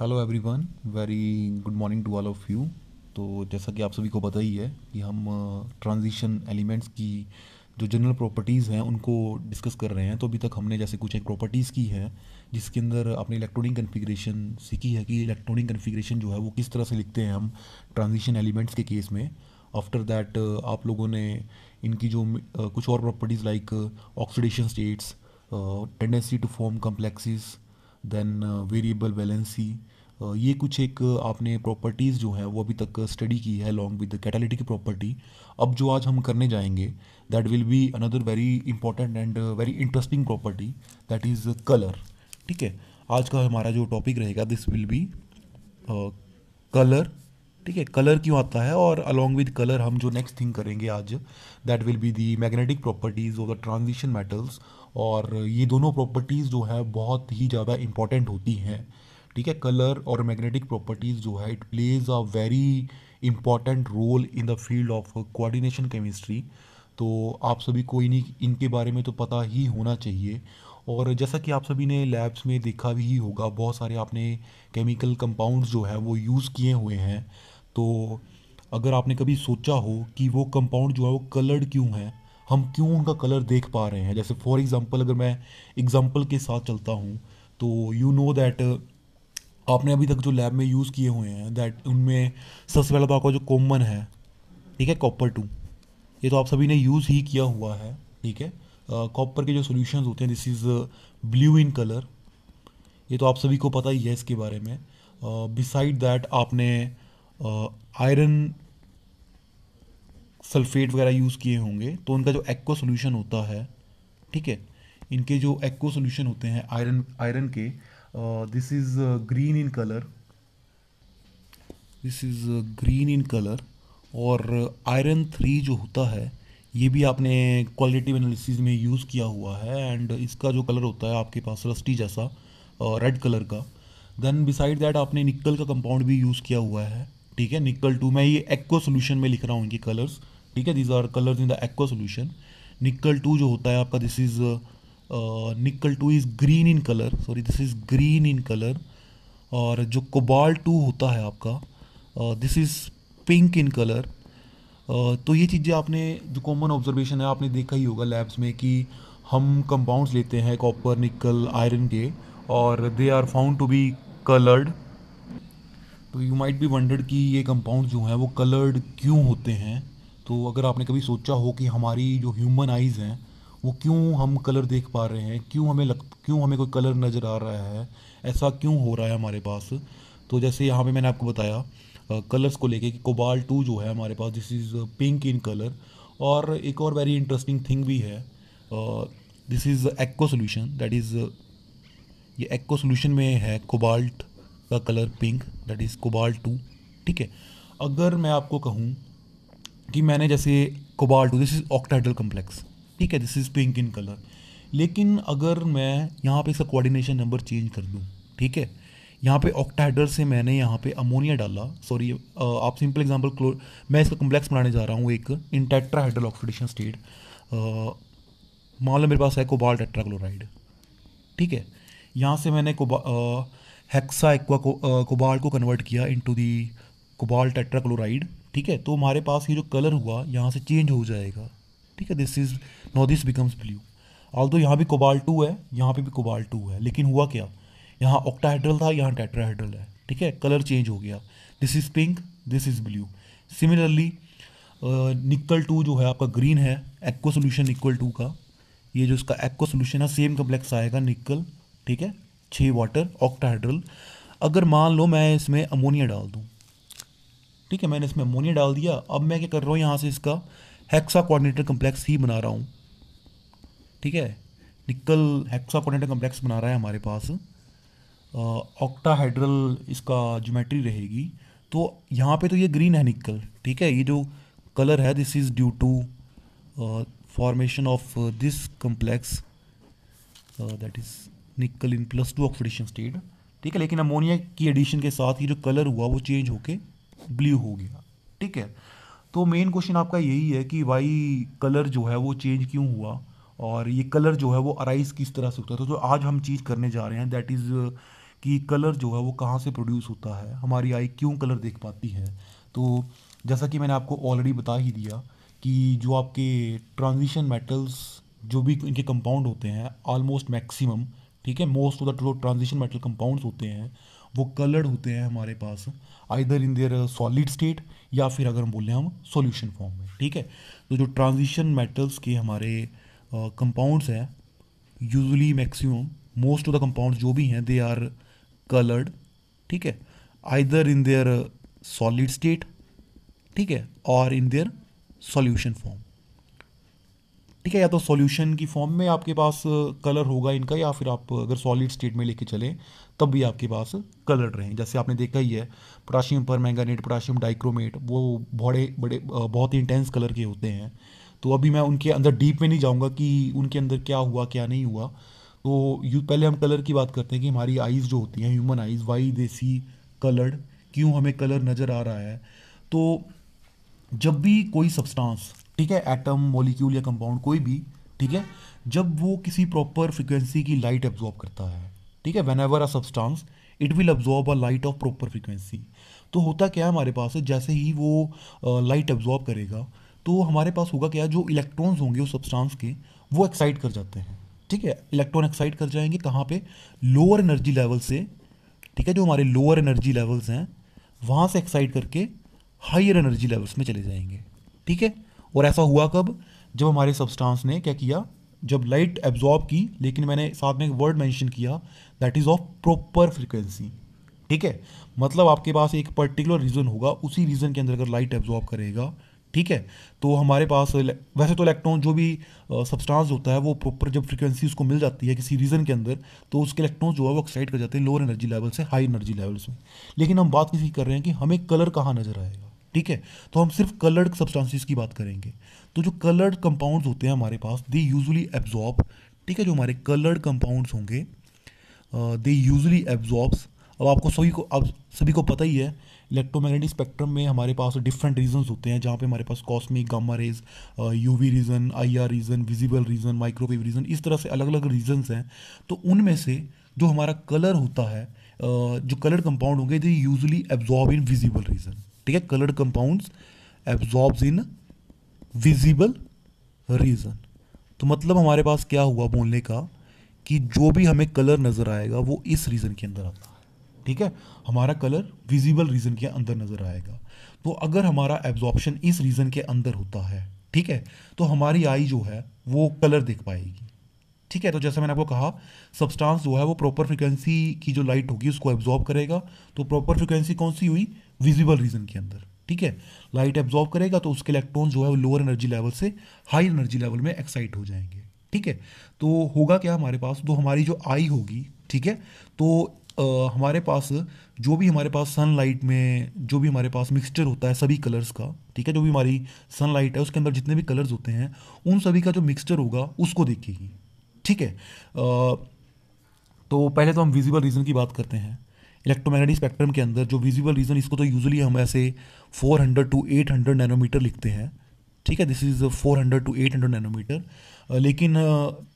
hello everyone very good morning to all of you तो जैसा कि आप सभी को पता ही है कि हम ट्रांजिशन uh, एलिमेंट्स की जो जनरल प्रॉपर्टीज़ हैं उनको डिस्कस कर रहे हैं तो अभी तक हमने जैसे कुछ एक प्रॉपर्टीज़ की है जिसके अंदर आपने इलेक्ट्रॉनिक कन्फिग्रेशन सीखी है कि इलेक्ट्रॉनिक कन्फिग्रेशन जो है वो किस तरह से लिखते हैं हम ट्रांजिशन एलिमेंट्स के केस में आफ्टर दैट आप लोगों ने इनकी जो uh, कुछ और properties like oxidation states tendency to form complexes then variable valency ये कुछ एक uh, आपने प्रॉपर्टीज़ जो है वो अभी तक स्टडी uh, की है along with the catalytic property अब जो आज हम करने जाएंगे that will be another very important and very interesting property that is colour ठीक है आज का हमारा जो टॉपिक रहेगा दिस विल बी कलर ठीक है कलर क्यों आता है और अलॉन्ग विद कलर हम जो नेक्स्ट थिंग करेंगे आज that will be the magnetic properties of the transition metals और ये दोनों प्रॉपर्टीज़ जो है बहुत ही ज़्यादा इम्पॉर्टेंट होती हैं ठीक है कलर और मैग्नेटिक प्रॉपर्टीज़ जो है it plays a very important role in the field of coordination chemistry तो आप सभी को इन्हीं इनके बारे में तो पता ही होना चाहिए और जैसा कि आप सभी ने लैब्स में देखा भी होगा बहुत सारे आपने केमिकल कंपाउंड्स जो है वो यूज़ किए हुए हैं तो अगर आपने कभी सोचा हो कि वो कंपाउंड जो है वो कलर्ड क्यों है हम क्यों उनका कलर देख पा रहे हैं जैसे फॉर एग्ज़ाम्पल अगर मैं एग्ज़ाम्पल के साथ चलता हूँ तो यू नो दैट आपने अभी तक जो लैब में यूज़ किए हुए हैं दैट उनमें सबसे पहला तो आपका जो कॉमन है ठीक है कॉपर टू ये तो आप सभी ने यूज़ ही किया हुआ है ठीक है कॉपर के जो सोल्यूशन होते हैं this is blue in colour ये तो आप सभी को पता ही है इसके बारे में बिसाइड uh, दैट आपने आयरन uh, सल्फेट वगैरह यूज़ किए होंगे तो उनका जो एक्वा सोल्यूशन होता है ठीक है इनके जो एक्वा सोल्यूशन होते हैं आयरन आयरन के this is green in colour this is green in colour और आयरन थ्री जो होता है ये भी आपने क्वालिटी एनालिसिस में यूज़ किया हुआ है एंड इसका जो कलर होता है आपके पास रस्टी जैसा रेड कलर का देन बिसाइड दैट आपने निकल का कंपाउंड भी यूज़ किया हुआ है ठीक है निकल टू मैं ये एक्को सोल्यूशन में लिख रहा हूँ इनके कलर्स ठीक है these are colours in the aqua solution nickel two जो होता है आपका this is nickel two is green in colour sorry this is green in colour और जो कोबाल टू होता है आपका this is pink in colour तो ये चीज़ें आपने जो कॉमन ऑब्जर्वेशन है आपने देखा ही होगा लैब्स में कि हम कंपाउंड्स लेते हैं कॉपर निकल आयरन के और they are found to be coloured तो यू माइट बी वंडर्ड कि ये कंपाउंड जो हैं वो कलर्ड क्यों होते हैं तो अगर आपने कभी सोचा हो कि हमारी जो ह्यूमन आइज़ हैं वो क्यों हम कलर देख पा रहे हैं क्यों हमें लग क्यों हमें कोई कलर नज़र आ रहा है ऐसा क्यों हो रहा है हमारे पास तो जैसे यहाँ पे मैंने आपको बताया कलर्स को लेके कि कोबाल टू जो है हमारे पास this is pink in colour और एक और वेरी इंटरेस्टिंग थिंग भी है this is aqua solution that is ये एक्को सोल्यूशन में है कोबाल्ट का colour pink that is cobalt two ठीक है अगर मैं आपको कहूँ कि मैंने जैसे cobalt this is octahedral complex ठीक है this is pink in colour लेकिन अगर मैं यहाँ पे इसका कोऑर्डिनेशन नंबर चेंज कर दूँ ठीक है यहाँ पे ऑक्टाइडर से मैंने यहाँ पे अमोनिया डाला सॉरी आप सिंपल एग्जांपल क्लो मैं इसका कम्प्लेक्स बनाने जा रहा हूँ एक इन हाइड्रल ऑक्सीडेशन स्टेट मान लो मेरे पास है कोबाल टेट्राक्लोराइड ठीक है यहाँ से मैंने कोबा हेक्सा एक्वा कोबाल्ट को कन्वर्ट किया इनटू दी कोबाल टेट्राक्लोराइड ठीक है तो हमारे पास ये जो कलर हुआ यहाँ से चेंज हो जाएगा ठीक है this is no this becomes blue all तो यहाँ भी कोबाल टू है यहाँ पे भी कोबाल टू है लेकिन हुआ क्या यहाँ ऑक्टाहाइड्रल था यहाँ टेट्राहाइड्रल है ठीक है कलर चेंज हो गया this is pink this is blue similarly nickel two जो है आपका ग्रीन है एक्वा सोल्यूशन निकल टू का ये जो इसका एक्वा सोल्यूशन है सेम कम्प्लेक्स आएगा निकल ठीक है छः वाटर ऑक्टाहाइड्रल अगर मान लो मैं इसमें अमोनिया डाल दूँ ठीक है मैंने इसमें अमोनिया डाल दिया अब मैं क्या कर रहा हूँ यहाँ से इसका हेक्सा कोऑर्डिनेटर कम्प्लेक्स ही बना रहा हूँ ठीक है निकल हेक्सा कोऑर्डिनेटर कम्प्लेक्स बना रहा है हमारे पास ऑक्टाहाइड्रल इसका ज्योमेट्री रहेगी तो यहाँ पे तो ये ग्रीन है निकल ठीक है ये जो कलर है this is due to formation of this complex that is nickel in plus two oxidation state ठीक है लेकिन अमोनिया की एडिशन के साथ ये जो कलर हुआ वो चेंज होके ब्लू हो गया ठीक है तो मेन क्वेश्चन आपका यही है कि भाई कलर जो है वो चेंज क्यों हुआ और ये कलर जो है वो अराइज किस तरह से होता है तो जो आज हम चीज़ करने जा रहे हैं दैट इज़ कि कलर जो है वो कहाँ से प्रोड्यूस होता है हमारी आई क्यों कलर देख पाती है तो जैसा कि मैंने आपको ऑलरेडी बता ही दिया कि जो आपके ट्रांजिशन मेटल्स जो भी इनके कंपाउंड होते हैं ऑलमोस्ट मैक्सिमम ठीक है most of the transition metal compounds होते हैं वो कलर्ड होते हैं हमारे पास either in their solid state या फिर अगर हम बोलें हम सॉल्यूशन फॉर्म में ठीक है तो जो ट्रांजिशन मेटल्स के हमारे कंपाउंड्स uh, हैं usually maximum most of the compounds जो भी हैं दे आर कलर्ड ठीक है either in their solid state ठीक है और इन देयर सॉल्यूशन फॉर्म ठीक है या तो सॉल्यूशन की फॉर्म में आपके पास कलर होगा इनका या फिर आप अगर सॉलिड स्टेट में लेके चलें तब भी आपके पास कलर रहें जैसे आपने देखा ही है पोटाशियम पर मैंगानेट पोटाशियम डाइक्रोमेट वो बड़े बड़े बहुत ही इंटेंस कलर के होते हैं तो अभी मैं उनके अंदर डीप में नहीं जाऊँगा कि उनके अंदर क्या हुआ क्या नहीं हुआ तो यू पहले हम कलर की बात करते हैं कि हमारी आइज़ जो होती हैं human eyes why they see coloured क्यों हमें कलर नज़र आ रहा है तो जब भी कोई सब्सटेंस ठीक है एटम मॉलिक्यूल या कंपाउंड कोई भी ठीक है जब वो किसी प्रॉपर फ्रिक्वेंसी की लाइट एब्जॉर्ब करता है ठीक है whenever a substance it will absorb a light of proper frequency तो होता क्या है हमारे पास जैसे ही वो लाइट एब्जॉर्ब करेगा तो हमारे पास होगा क्या जो इलेक्ट्रॉन्स होंगे उस सब्सटांस के वो एक्साइट कर जाते हैं ठीक है इलेक्ट्रॉन एक्साइट कर जाएंगे कहाँ पे लोअर एनर्जी लेवल से ठीक है जो हमारे लोअर एनर्जी लेवल्स हैं वहाँ से एक्साइट करके हायर एनर्जी लेवल्स में चले जाएंगे ठीक है और ऐसा हुआ कब जब हमारे सब्सटेंस ने क्या किया जब लाइट एब्जॉर्ब की लेकिन मैंने साथ में एक वर्ड मेंशन किया that is of proper frequency ठीक है मतलब आपके पास एक पर्टिकुलर रीज़न होगा उसी रीज़न के अंदर अगर लाइट एब्जॉर्ब करेगा ठीक है तो हमारे पास वैसे तो इलेक्ट्रॉन जो भी सब्सटेंस होता है वो प्रॉपर जब फ्रिक्वेंसी उसको मिल जाती है किसी रीज़न के अंदर तो उसके इलेक्ट्रॉन जो है वो एक्साइट कर जाते हैं लोअर एनर्जी लेवल से हाई एनर्जी लेवल्स में लेकिन हम बात किसी कर रहे हैं कि हमें कलर कहाँ नज़र आएगा ठीक है तो हम सिर्फ कलर्ड सब्सटेंसेस की बात करेंगे तो जो कलर्ड कंपाउंड्स होते हैं हमारे पास दे यूजली एब्जॉर्ब ठीक है जो हमारे कलर्ड कंपाउंड्स होंगे दे यूजली एब्जॉर्ब्स अब आपको सभी को अब सभी को पता ही है इलेक्ट्रोमैग्नेटिक स्पेक्ट्रम में हमारे पास डिफरेंट रीजन होते हैं जहाँ पे हमारे पास cosmic gamma rays UV region IR region visible region microwave region इस तरह से अलग अलग रीजन्स हैं तो उनमें से जो हमारा कलर होता है जो कलर कंपाउंड होंगे they usually absorb in visible region ठीक है coloured compounds absorbs in visible region तो मतलब हमारे पास क्या हुआ बोलने का कि जो भी हमें कलर नज़र आएगा वो इस रीज़न के अंदर आता है ठीक है हमारा कलर विजिबल रीजन के अंदर नज़र आएगा तो अगर हमारा एब्जॉर्प्शन इस रीजन के अंदर होता है ठीक है तो हमारी आई जो है वो कलर देख पाएगी ठीक है तो जैसा मैंने आपको कहा सब्सटेंस जो है वो प्रॉपर फ्रिक्वेंसी की जो लाइट होगी उसको एब्जॉर्ब करेगा तो प्रॉपर फ्रिक्वेंसी कौन सी हुई विजिबल रीजन के अंदर ठीक है लाइट एब्जॉर्ब करेगा तो उसके इलेक्ट्रॉन जो है वो लोअर एनर्जी लेवल से हाई एनर्जी लेवल में एक्साइट हो जाएंगे ठीक है तो होगा क्या हमारे पास तो हमारी जो आई होगी ठीक है तो आ, हमारे पास जो भी हमारे पास सनलाइट में जो भी हमारे पास मिक्सचर होता है सभी कलर्स का ठीक है जो भी हमारी सनलाइट है उसके अंदर जितने भी कलर्स होते हैं उन सभी का जो मिक्सचर होगा उसको देखेगी ठीक है आ, तो पहले तो हम विजिबल रीजन की बात करते हैं इलेक्ट्रोमैग्नेटिक स्पेक्ट्रम के अंदर जो विजिबल रीजन इसको तो यूजुअली हम ऐसे 400 टू 800 नैनोमीटर लिखते हैं ठीक है दिस इज़ 400 टू 800 नैनोमीटर लेकिन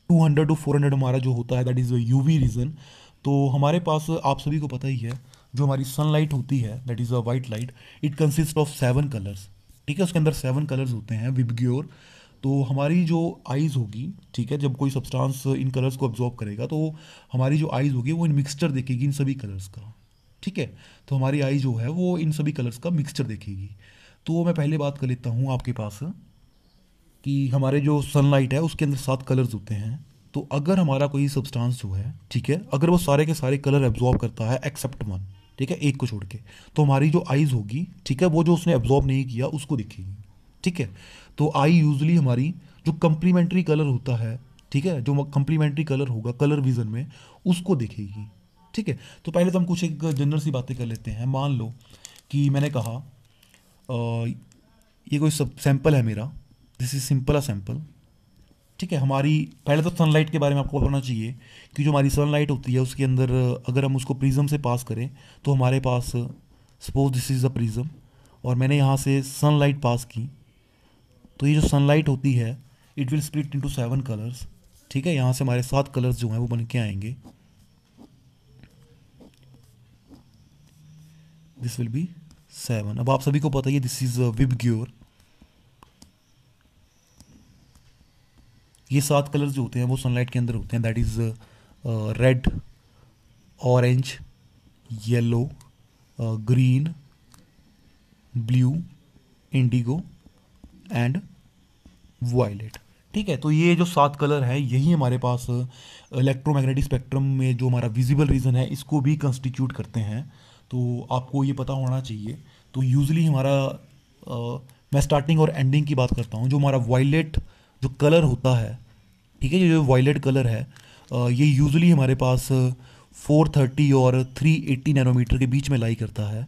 two hundred to four hundred हमारा जो होता है that is U V region तो हमारे पास आप सभी को पता ही है जो हमारी सनलाइट होती है that is a white light it consist of seven colours ठीक है उसके अंदर सेवन कलर्स होते हैं विबग्योर तो हमारी जो आइज़ होगी ठीक है जब कोई सब्सटेंस इन कलर्स को ऑब्जॉर्व करेगा तो हमारी जो आइज़ होगी वो इन मिक्सचर देखेगी इन सभी कलर्स का ठीक है तो हमारी आई जो है वो इन सभी कलर्स का मिक्सचर देखेगी तो मैं पहले बात कर लेता हूँ आपके पास कि हमारे जो सनलाइट है उसके अंदर सात कलर्स होते हैं तो अगर हमारा कोई सब्सटेंस जो है ठीक है अगर वो सारे के सारे कलर एब्जॉर्ब करता है एक्सेप्ट वन ठीक है एक को छोड़ के तो हमारी जो आइज़ होगी ठीक है वो जो उसने एब्जॉर्ब नहीं किया उसको दिखेगी ठीक है तो आई यूजली हमारी जो कंप्लीमेंट्री कलर होता है ठीक है जो कंप्लीमेंट्री कलर होगा कलर विजन में उसको देखेगी ठीक है तो पहले तो हम कुछ एक जनरल सी बातें कर लेते हैं मान लो कि मैंने कहा आ, ये कोई सब सैंपल है मेरा this is simple a sample ठीक है हमारी पहले तो सनलाइट के बारे में आपको बताना चाहिए कि जो हमारी सनलाइट होती है उसके अंदर अगर हम उसको प्रिज्म से पास करें तो हमारे पास suppose this is a prism और मैंने यहाँ से सनलाइट पास की तो ये जो सनलाइट होती है it will split into seven colours ठीक है यहाँ से हमारे सात कलर्स जो हैं वो बन के आएंगे दिस विल बी सेवन अब आप सभी को पता ही दिस इज विब ग्योर ये सात कलर्स जो होते हैं वो सनलाइट के अंदर होते हैं that is red orange yellow green blue indigo and violet ठीक है तो ये जो सात कलर हैं यही हमारे पास इलेक्ट्रोमैग्नेटिक स्पेक्ट्रम में जो हमारा विजिबल रीजन है इसको भी कंस्टिट्यूट करते हैं तो आपको ये पता होना चाहिए तो यूजली हमारा आ, मैं स्टार्टिंग और एंडिंग की बात करता हूँ जो हमारा वायलेट जो कलर होता है ठीक है ये जो वायलेट कलर है आ, ये यूजली हमारे पास 430 और 380 नैनोमीटर के बीच में लाई करता है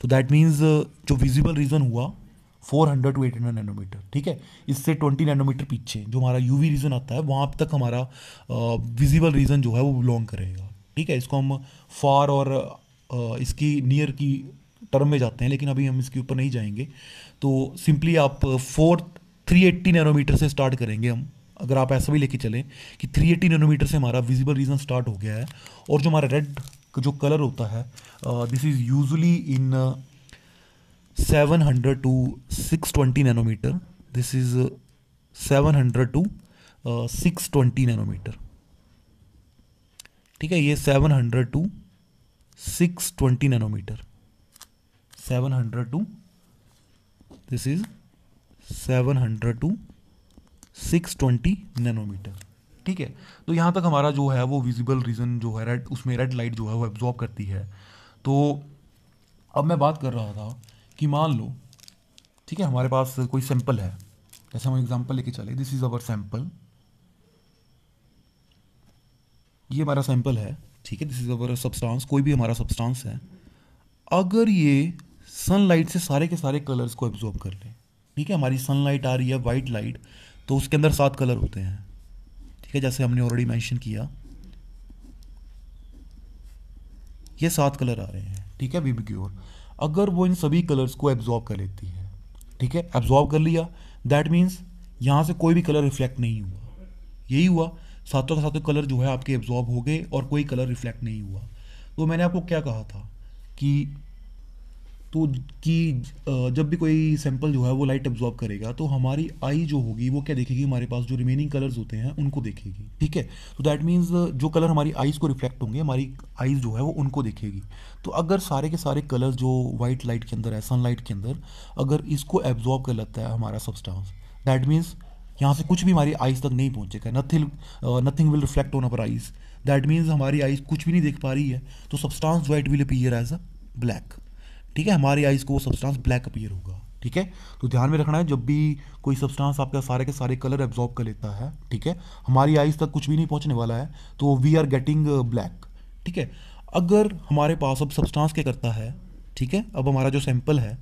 तो दैट मीन्स जो विजिबल रीजन हुआ four hundred to eight hundred nanometre ठीक है इससे ट्वेंटी नैनोमीटर पीछे जो हमारा यू वी रीजन आता है वहाँ तक हमारा विजिबल रीजन जो है वो बिलोंग करेगा ठीक है इसको हम फार और आ, इसकी नियर की टर्म में जाते हैं लेकिन अभी हम इसके ऊपर नहीं जाएंगे तो सिंपली आप फोर थ्री एट्टी नैनोमीटर से स्टार्ट करेंगे हम अगर आप ऐसा भी लेके चलें कि थ्री एट्टी नैनोमीटर से हमारा विजिबल रीजन स्टार्ट हो गया है और जो हमारा रेड जो कलर होता है this is usually in seven hundred to six twenty nanometre this is seven hundred to six twenty nanometre ठीक है ये seven hundred to six twenty nanometre seven hundred to this is seven hundred to six twenty nanometre ठीक है तो यहाँ तक हमारा जो है वो विजिबल रीजन जो है रेड उसमें रेड लाइट जो है वो एब्जॉर्ब करती है तो अब मैं बात कर रहा था कि मान लो ठीक है हमारे पास कोई सैंपल है जैसे हम एग्जांपल लेके चले दिस इज़ अवर सैंपल ये हमारा सैंपल है ठीक है दिस इज़ अवर सब्सटेंस कोई भी हमारा सब्सटेंस है अगर ये सनलाइट से सारे के सारे कलर्स को एब्जॉर्ब कर ले ठीक है हमारी सनलाइट आ रही है वाइट लाइट तो उसके अंदर सात कलर होते हैं ठीक है जैसे हमने ऑलरेडी मैंशन किया ये सात कलर आ रहे हैं ठीक है बीबी की ओर अगर वो इन सभी कलर्स को एब्जॉर्ब कर लेती है ठीक है एब्जॉर्ब कर लिया दैट मीन्स यहाँ से कोई भी कलर रिफ्लेक्ट नहीं हुआ यही हुआ सातों का सातों कलर जो है आपके एब्जॉर्ब हो गए और कोई कलर रिफ्लेक्ट नहीं हुआ तो मैंने आपको क्या कहा था कि तो कि जब भी कोई सैंपल जो है वो लाइट एब्जॉर्ब करेगा तो हमारी आई जो होगी वो क्या देखेगी हमारे पास जो रिमेनिंग कलर्स होते हैं उनको देखेगी ठीक है तो दैट मीन्स जो कलर हमारी आइज़ को रिफ्लेक्ट होंगे हमारी आइज़ जो है वो उनको देखेगी तो अगर सारे के सारे कलर्स जो वाइट लाइट के अंदर है सनलाइट के अंदर अगर इसको एब्जॉर्ब कर लेता है हमारा सब्सटांस दैट मीन्स यहाँ से कुछ भी हमारी आइज़ तक नहीं पहुँचेगा nothing nothing will reflect on our eyes that means हमारी आइज़ कुछ भी नहीं देख पा रही है तो substance white will appear as a black ठीक है हमारी आइज़ को वो सब्सटेंस ब्लैक अपीयर होगा ठीक है तो ध्यान में रखना है जब भी कोई सब्सटेंस आपका सारे के सारे कलर एब्जॉर्ब कर लेता है ठीक है हमारी आइज़ तक कुछ भी नहीं पहुंचने वाला है तो वी आर गेटिंग ब्लैक ठीक है अगर हमारे पास अब सब्सटांस क्या करता है ठीक है अब हमारा जो सैंपल है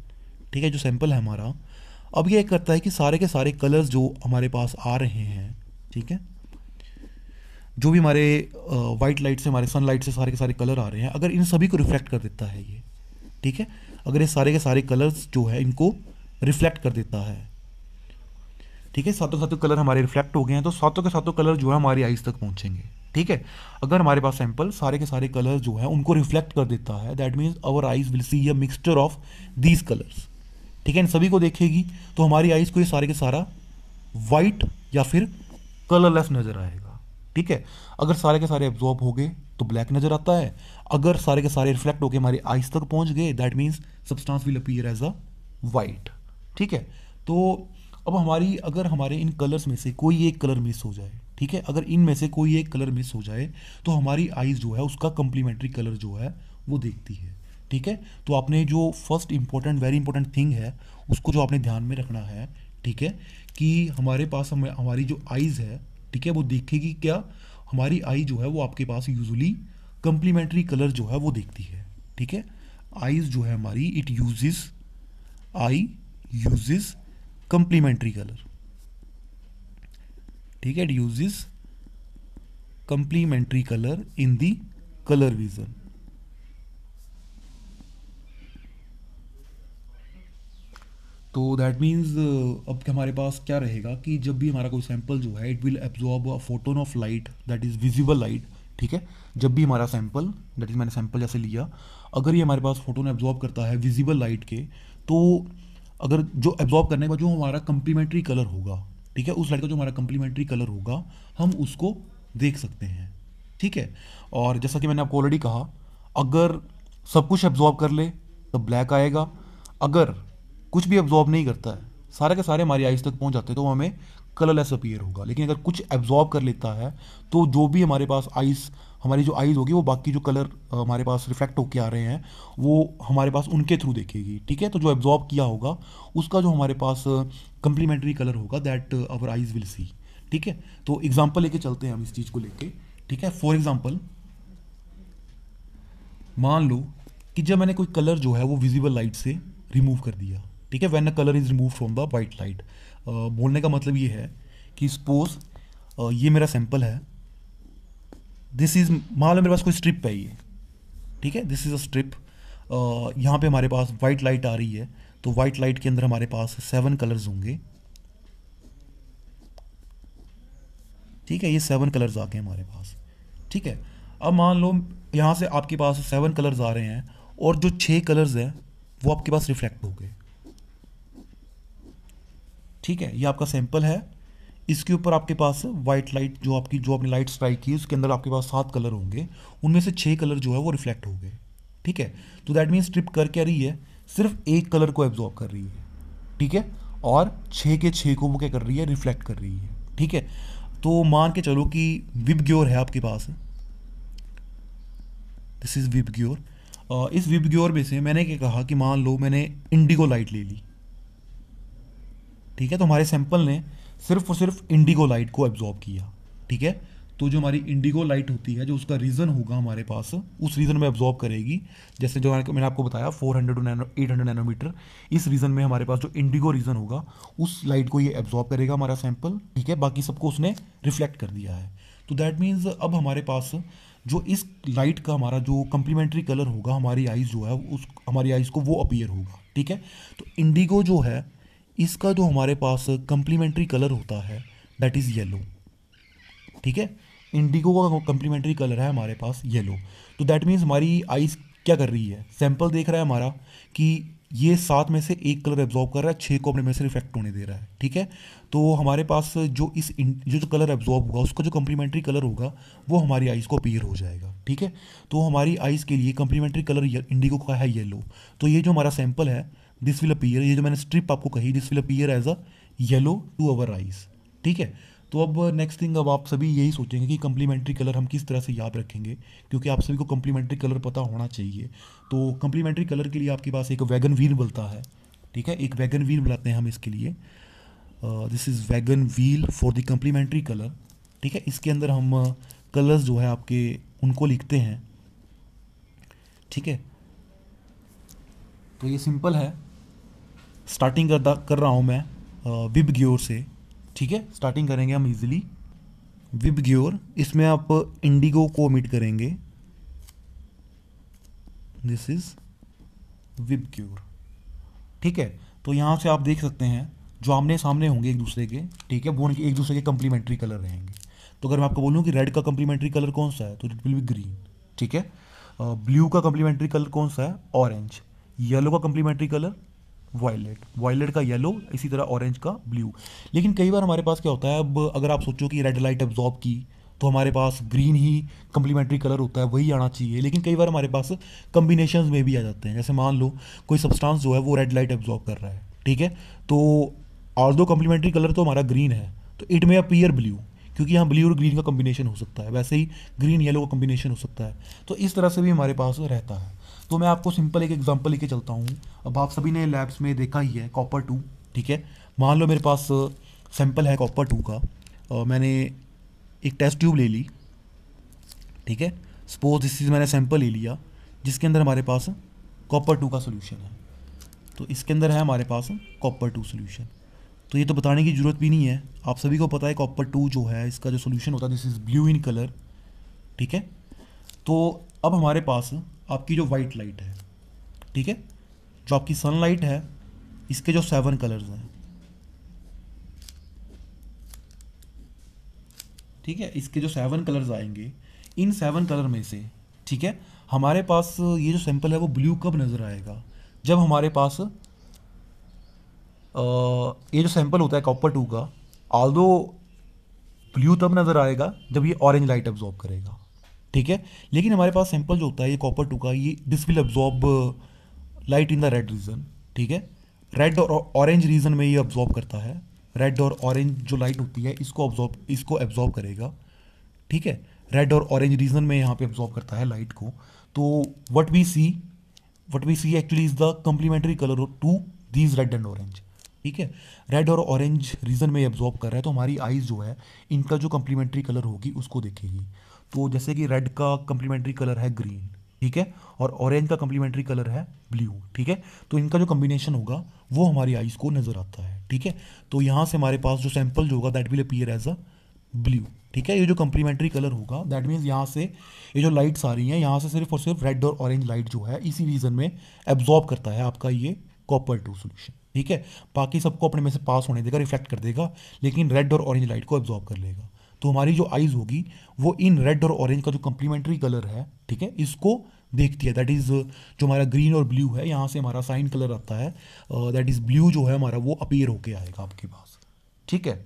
ठीक है जो सैंपल है हमारा अब ये करता है कि सारे के सारे कलर्स जो हमारे पास आ रहे हैं ठीक है जो भी हमारे वाइट uh, लाइट से हमारे सनलाइट से सारे के सारे कलर आ रहे हैं अगर इन सभी को रिफ्लेक्ट कर देता है ये ठीक है अगर ये सारे के सारे कलर्स जो है इनको रिफ्लेक्ट कर देता है ठीक है सातों सातों कलर हमारे रिफ्लेक्ट हो गए हैं तो सातों के सातों कलर जो है हमारी आइज तक पहुंचेंगे ठीक है अगर हमारे पास सैंपल सारे के सारे कलर जो है उनको रिफ्लेक्ट कर देता है that means our eyes will see a mixture of these colours ठीक है इन सभी को देखेगी तो हमारी आइज को ये सारे के सारा वाइट या फिर कलरलेस नज़र आएगा ठीक है अगर सारे के सारे एब्जॉर्ब हो गए तो ब्लैक नज़र आता है अगर सारे के सारे रिफ्लेक्ट होकर हमारे आइस तक पहुंच गए that means substance will appear as a white ठीक है तो अब हमारी अगर हमारे इन कलर्स में से कोई एक कलर मिस हो जाए ठीक है अगर इन में से कोई एक कलर मिस हो जाए तो हमारी आइज़ जो है उसका कम्प्लीमेंट्री कलर जो है वो देखती है ठीक है तो आपने जो first important very important thing है उसको जो आपने ध्यान में रखना है ठीक है कि हमारे पास हम हमारी जो आइज़ है ठीक है वो देखेगी क्या हमारी आई जो है वो आपके पास यूजुअली कंप्लीमेंट्री कलर जो है वो देखती है ठीक है आईज जो है हमारी it uses eye uses complementary colour ठीक है it uses complementary colour in the colour vision तो दैट मीन्स uh, अब के हमारे पास क्या रहेगा कि जब भी हमारा कोई सैंपल जो है it will absorb a photon of light that is visible light ठीक है जब भी हमारा सैंपल दैट इज़ मैंने सैंपल जैसे लिया अगर ये हमारे पास फोटो ने एब्जॉर्ब करता है विजिबल लाइट के तो अगर जो एब्जॉर्ब करने के बाद जो हमारा कम्प्लीमेंट्री कलर होगा ठीक है उस लाइट का जो हमारा कम्प्लीमेंट्री कलर होगा हम उसको देख सकते हैं ठीक है और जैसा कि मैंने आपको ऑलरेडी कहा अगर सब कुछ एब्जॉर्ब कर ले तो ब्लैक आएगा अगर कुछ भी एब्जॉर्ब नहीं करता है सारे के सारे हमारी आइज तक पहुंच जाते हैं तो हमें कलरलेस अपीयर होगा लेकिन अगर कुछ एब्जॉर्ब कर लेता है तो जो भी हमारे पास आइस हमारी जो आइज़ होगी वो बाकी जो कलर हमारे पास रिफ्लेक्ट होके आ रहे हैं वो हमारे पास उनके थ्रू देखेगी ठीक है तो जो एब्जॉर्ब किया होगा उसका जो हमारे पास कंप्लीमेंट्री कलर होगा that our eyes will see ठीक है तो एग्जाम्पल लेके चलते हैं हम इस चीज़ को लेके ठीक है फॉर एग्जाम्पल मान लो कि जब मैंने कोई कलर जो है वो विजिबल लाइट से रिमूव कर दिया ठीक है when a colour is remove from the white light बोलने का मतलब ये है कि सपोज ये मेरा सैंपल है दिस इज़ मान लो मेरे पास कोई स्ट्रिप है ये ठीक है दिस इज़ अ स्ट्रिप यहाँ पे हमारे पास वाइट लाइट आ रही है तो वाइट लाइट के अंदर हमारे पास सेवन कलर्स होंगे ठीक है ये सेवन कलर्स आ गए हमारे पास ठीक है अब मान लो यहाँ से आपके पास सेवन कलर्स आ रहे हैं और जो छः कलर्स हैं वो आपके पास रिफ्लेक्ट हो गए ठीक है ये आपका सैम्पल है इसके ऊपर आपके पास वाइट लाइट जो आपकी जो आपने लाइट स्ट्राइक की उसके अंदर आपके पास सात कलर होंगे उनमें से छः कलर जो है वो रिफ्लेक्ट हो गए ठीक है तो दैट मीन्स ट्रिप कर क्या रही है सिर्फ एक कलर को एब्जॉर्ब कर रही है ठीक है और छः के छः को वो क्या कर रही है रिफ्लेक्ट कर रही है ठीक है तो मान के चलो कि विब ग्योर है आपके पास दिस इज़ विब ग्योर इस विब ग्योर में से मैंने क्या कहा कि मान लो मैंने इंडिगो लाइट ले ली ठीक है तो हमारे सैंपल ने सिर्फ और सिर्फ इंडिगो लाइट को एब्जॉर्ब किया ठीक है तो जो हमारी इंडिगो लाइट होती है जो उसका रीज़न होगा हमारे पास उस रीज़न में एब्जॉर्ब करेगी जैसे जो मैंने आपको बताया 400 हंड्रेड एट हंड्रेड नैनोमीटर इस रीज़न में हमारे पास जो इंडिगो रीज़न होगा उस लाइट को ये एब्जॉर्ब करेगा हमारा सैंपल ठीक है बाकी सबको उसने रिफ्लेक्ट कर दिया है तो दैट मीन्स अब हमारे पास जो इस लाइट का हमारा जो कम्प्लीमेंट्री कलर होगा हमारी आइज़ जो है उस हमारी आइज़ को वो अपीयर होगा ठीक है तो इंडिगो जो है इसका जो हमारे पास कंप्लीमेंट्री कलर होता है दैट इज़ येलो ठीक है इंडिगो का कंप्लीमेंट्री कलर है हमारे पास येलो तो दैट मीन्स हमारी आइज़ क्या कर रही है सैम्पल देख रहा है हमारा कि ये सात में से एक कलर एब्जॉर्ब कर रहा है छः को अपने में से रिफ्लेक्ट होने दे रहा है ठीक है तो हमारे पास जो इस जो जो कलर एब्जॉर्ब होगा उसका जो कम्प्लीमेंट्री कलर होगा वो हमारी आइज़ को अपीयर हो जाएगा ठीक है तो हमारी आइज़ के लिए कम्प्लीमेंट्री कलर इंडिगो का है येलो तो ये जो हमारा सैंपल है दिस विल अपीयर ये जो मैंने स्ट्रिप आपको कही this will appear as a yellow to our eyes ठीक है तो अब नेक्स्ट थिंग अब आप सभी यही सोचेंगे कि कम्प्लीमेंट्री कलर हम किस तरह से याद रखेंगे क्योंकि आप सभी को कम्प्लीमेंट्री कलर पता होना चाहिए तो कम्प्लीमेंट्री कलर के लिए आपके पास एक वैगन व्हील बनता है ठीक है एक वैगन व्हील बनाते हैं हम इसके लिए this is wagon wheel for the complementary colour ठीक है इसके अंदर हम कलर्स जो है आपके उनको लिखते हैं ठीक है तो ये सिंपल है स्टार्टिंग करता कर रहा हूँ मैं विब ग्योर से ठीक है स्टार्टिंग करेंगे हम इजीली विब ग्योर इसमें आप इंडिगो को मिट करेंगे दिस इज़ विब क्योर ठीक है तो यहाँ से आप देख सकते हैं जो आमने सामने होंगे एक दूसरे के ठीक है वो उनके एक दूसरे के कम्प्लीमेंट्री कलर रहेंगे तो अगर मैं आपको बोलूँ कि रेड का कम्प्लीमेंट्री कलर कौन सा है तो इट विल बी ग्रीन ठीक है ब्लू का कम्प्लीमेंट्री कलर कौन सा है ऑरेंज येलो का कम्प्लीमेंट्री कलर वायलेट वायलेट का येलो इसी तरह ऑरेंज का ब्लू लेकिन कई बार हमारे पास क्या होता है अब अगर आप सोचो कि रेड लाइट एब्जॉर्ब की तो हमारे पास ग्रीन ही कम्प्लीमेंट्री कलर होता है वही आना चाहिए लेकिन कई बार हमारे पास कम्बिनेशन में भी आ जाते हैं जैसे मान लो कोई सब्सटांस जो है वो रेड लाइट एब्जॉर्ब कर रहा है ठीक है तो और दो कम्प्लीमेंट्री कलर तो हमारा ग्रीन है तो इट में अपीयर ब्लू क्योंकि यहाँ ब्लू और ग्रीन का कम्बिनेशन हो सकता है वैसे ही ग्रीन येलो का कम्बिनेशन हो सकता है तो इस तरह से भी हमारे पास रहता है तो मैं आपको सिंपल एक एग्जाम्पल लेके चलता हूँ अब आप सभी ने लैब्स में देखा ही है कॉपर टू ठीक है मान लो मेरे पास सैम्पल है कॉपर टू का और मैंने एक टेस्ट ट्यूब ले ली ठीक है सपोज इस मैंने सैम्पल ले लिया जिसके अंदर हमारे पास कॉपर टू का सोल्यूशन है तो इसके अंदर है हमारे पास कॉपर टू सोल्यूशन तो ये तो बताने की ज़रूरत भी नहीं है आप सभी को पता है कॉपर टू जो है इसका जो सोल्यूशन होता है this is blue in colour ठीक है तो अब हमारे पास आपकी जो वाइट लाइट है ठीक है जो आपकी सनलाइट है इसके जो सेवन कलर्स हैं ठीक है इसके जो सेवन कलर्स आएंगे इन सेवन कलर में से ठीक है हमारे पास ये जो सैंपल है वो ब्लू कब नज़र आएगा जब हमारे पास आ, ये जो सैंपल होता है कॉपर टू का आल ब्लू तब नज़र आएगा जब ये ऑरेंज लाइट ऑब्जॉर्ब करेगा ठीक है लेकिन हमारे पास सैम्पल जो होता है ये कॉपर टू का ये this will absorb light in the red region ठीक है रेड और ऑरेंज रीजन में ये ऑब्जॉर्ब करता है रेड और ऑरेंज जो लाइट होती है इसको ऑब्जॉर्ब इसको एब्जॉर्ब करेगा ठीक है रेड और ऑरेंज रीजन में यहाँ पे ऑब्जॉर्ब करता है लाइट को तो what we see what we see actually is the complementary colour to these red and orange ठीक है रेड और ऑरेंज रीजन में ये ऑब्जॉर्ब कर रहा है तो हमारी आईज जो है इनका जो कम्प्लीमेंट्री कलर होगी उसको देखेगी तो जैसे कि रेड का कम्प्लीमेंट्री कलर है ग्रीन ठीक है और ऑरेंज का कम्प्लीमेंट्री कलर है ब्लू ठीक है तो इनका जो कम्बिनेशन होगा वो हमारी आइज़ को नज़र आता है ठीक है तो यहाँ से हमारे पास जो सैंपल जो होगा that will appear as a blue ठीक है ये जो कम्प्लीमेंट्री कलर होगा दैट मीन्स यहाँ से ये जो लाइट्स आ रही हैं यहाँ से सिर्फ और सिर्फ रेड और ऑरेंज लाइट जो है इसी रीजन में एब्जॉर्ब करता है आपका ये कॉपर टू सोल्यूशन ठीक है बाकी सबको अपने में से पास होने देगा रिफ्लेक्ट कर देगा लेकिन रेड और ऑरेंज लाइट को एब्जॉर्ब कर लेगा तो हमारी जो आइज़ होगी वो इन रेड और ऑरेंज का जो कंप्लीमेंट्री कलर है ठीक है इसको देखती है दैट इज़ जो हमारा ग्रीन और ब्लू है यहाँ से हमारा साइन कलर आता है दैट इज़ ब्लू जो है हमारा वो अपीयर होके आएगा आपके पास ठीक है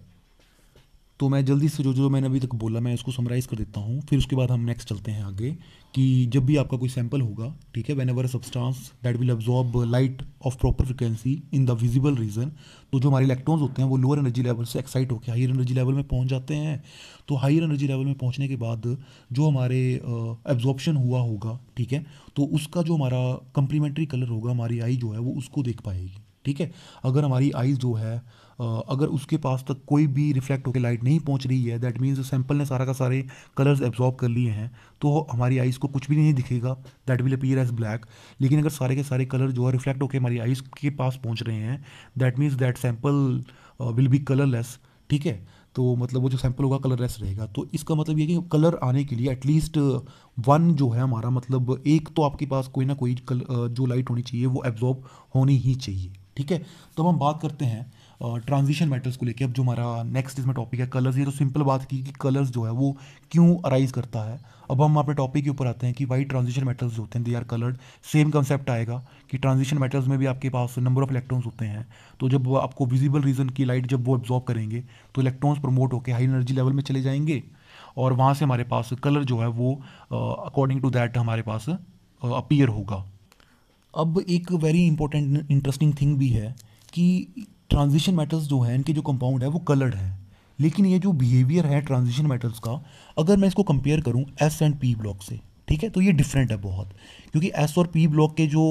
तो मैं जल्दी से जो जो मैंने अभी तक बोला मैं उसको समराइज़ कर देता हूँ फिर उसके बाद हम नेक्स्ट चलते हैं आगे कि जब भी आपका कोई सैम्पल होगा ठीक है whenever substance that will absorb light of proper frequency in the visible region तो जो हमारे इलेक्ट्रॉन्स होते हैं वो लोअर एनर्जी लेवल से एक्साइट होकर हायर एनर्जी लेवल में पहुँच जाते हैं तो हायर एनर्जी लेवल में पहुँचने के बाद जो हमारे एब्जॉर्प्शन uh, हुआ होगा ठीक है तो उसका जो हमारा कंप्लीमेंट्री कलर होगा हमारी आई जो है वो उसको देख पाएगी ठीक है अगर हमारी आईज जो है अगर उसके पास तक कोई भी रिफ्लेक्ट होकर लाइट नहीं पहुंच रही है दैट मीन्स सैम्पल ने सारा का सारे कलर्स एब्जॉर्ब कर लिए हैं तो हमारी आइज़ को कुछ भी नहीं दिखेगा that will appear as black लेकिन अगर सारे के सारे कलर जो है रिफ्लेक्ट होकर हमारी आइज़ के पास पहुँच रहे हैं that means that sample will be colourless ठीक है तो मतलब वो जो सैम्पल होगा कलर लेस रहेगा तो इसका मतलब ये कि कलर आने के लिए एटलीस्ट वन जो है हमारा मतलब एक तो आपके पास कोई ना कोई कल जो लाइट होनी चाहिए वो एब्जॉर्ब होनी ही चाहिए ठीक है तो अब हम बात करते हैं ट्रांजिशन मेटल्स को लेके अब जो हमारा नेक्स्ट इसमें टॉपिक है कलर्स ये तो सिंपल बात की कि कलर्स जो है वो क्यों अराइज करता है अब हम अपने टॉपिक के ऊपर आते हैं कि वाइट ट्रांजिशन मेटल्स जो होते हैं they are coloured same concept आएगा कि ट्रांजिशन मेटल्स में भी आपके पास नंबर ऑफ इलेक्ट्रॉन्स होते हैं तो जब आपको विजिबल रीजन की लाइट जब वो ऑब्जॉर्व करेंगे तो इलेक्ट्रॉन्स प्रमोट होकर हाई एनर्जी लेवल में चले जाएंगे और वहाँ से हमारे पास कलर जो है वो अकॉर्डिंग टू दैट हमारे पास अपीयर होगा अब एक वेरी इंपॉर्टेंट इंटरेस्टिंग थिंग भी है कि ट्रांजिशन मेटल्स जो हैं इनके जो कंपाउंड है वो कलर्ड है लेकिन ये जो बिहेवियर है ट्रांजिशन मेटल्स का अगर मैं इसको कंपेयर करूँ एस एंड पी ब्लॉक से ठीक है तो ये डिफरेंट है बहुत क्योंकि एस और पी ब्लॉक के जो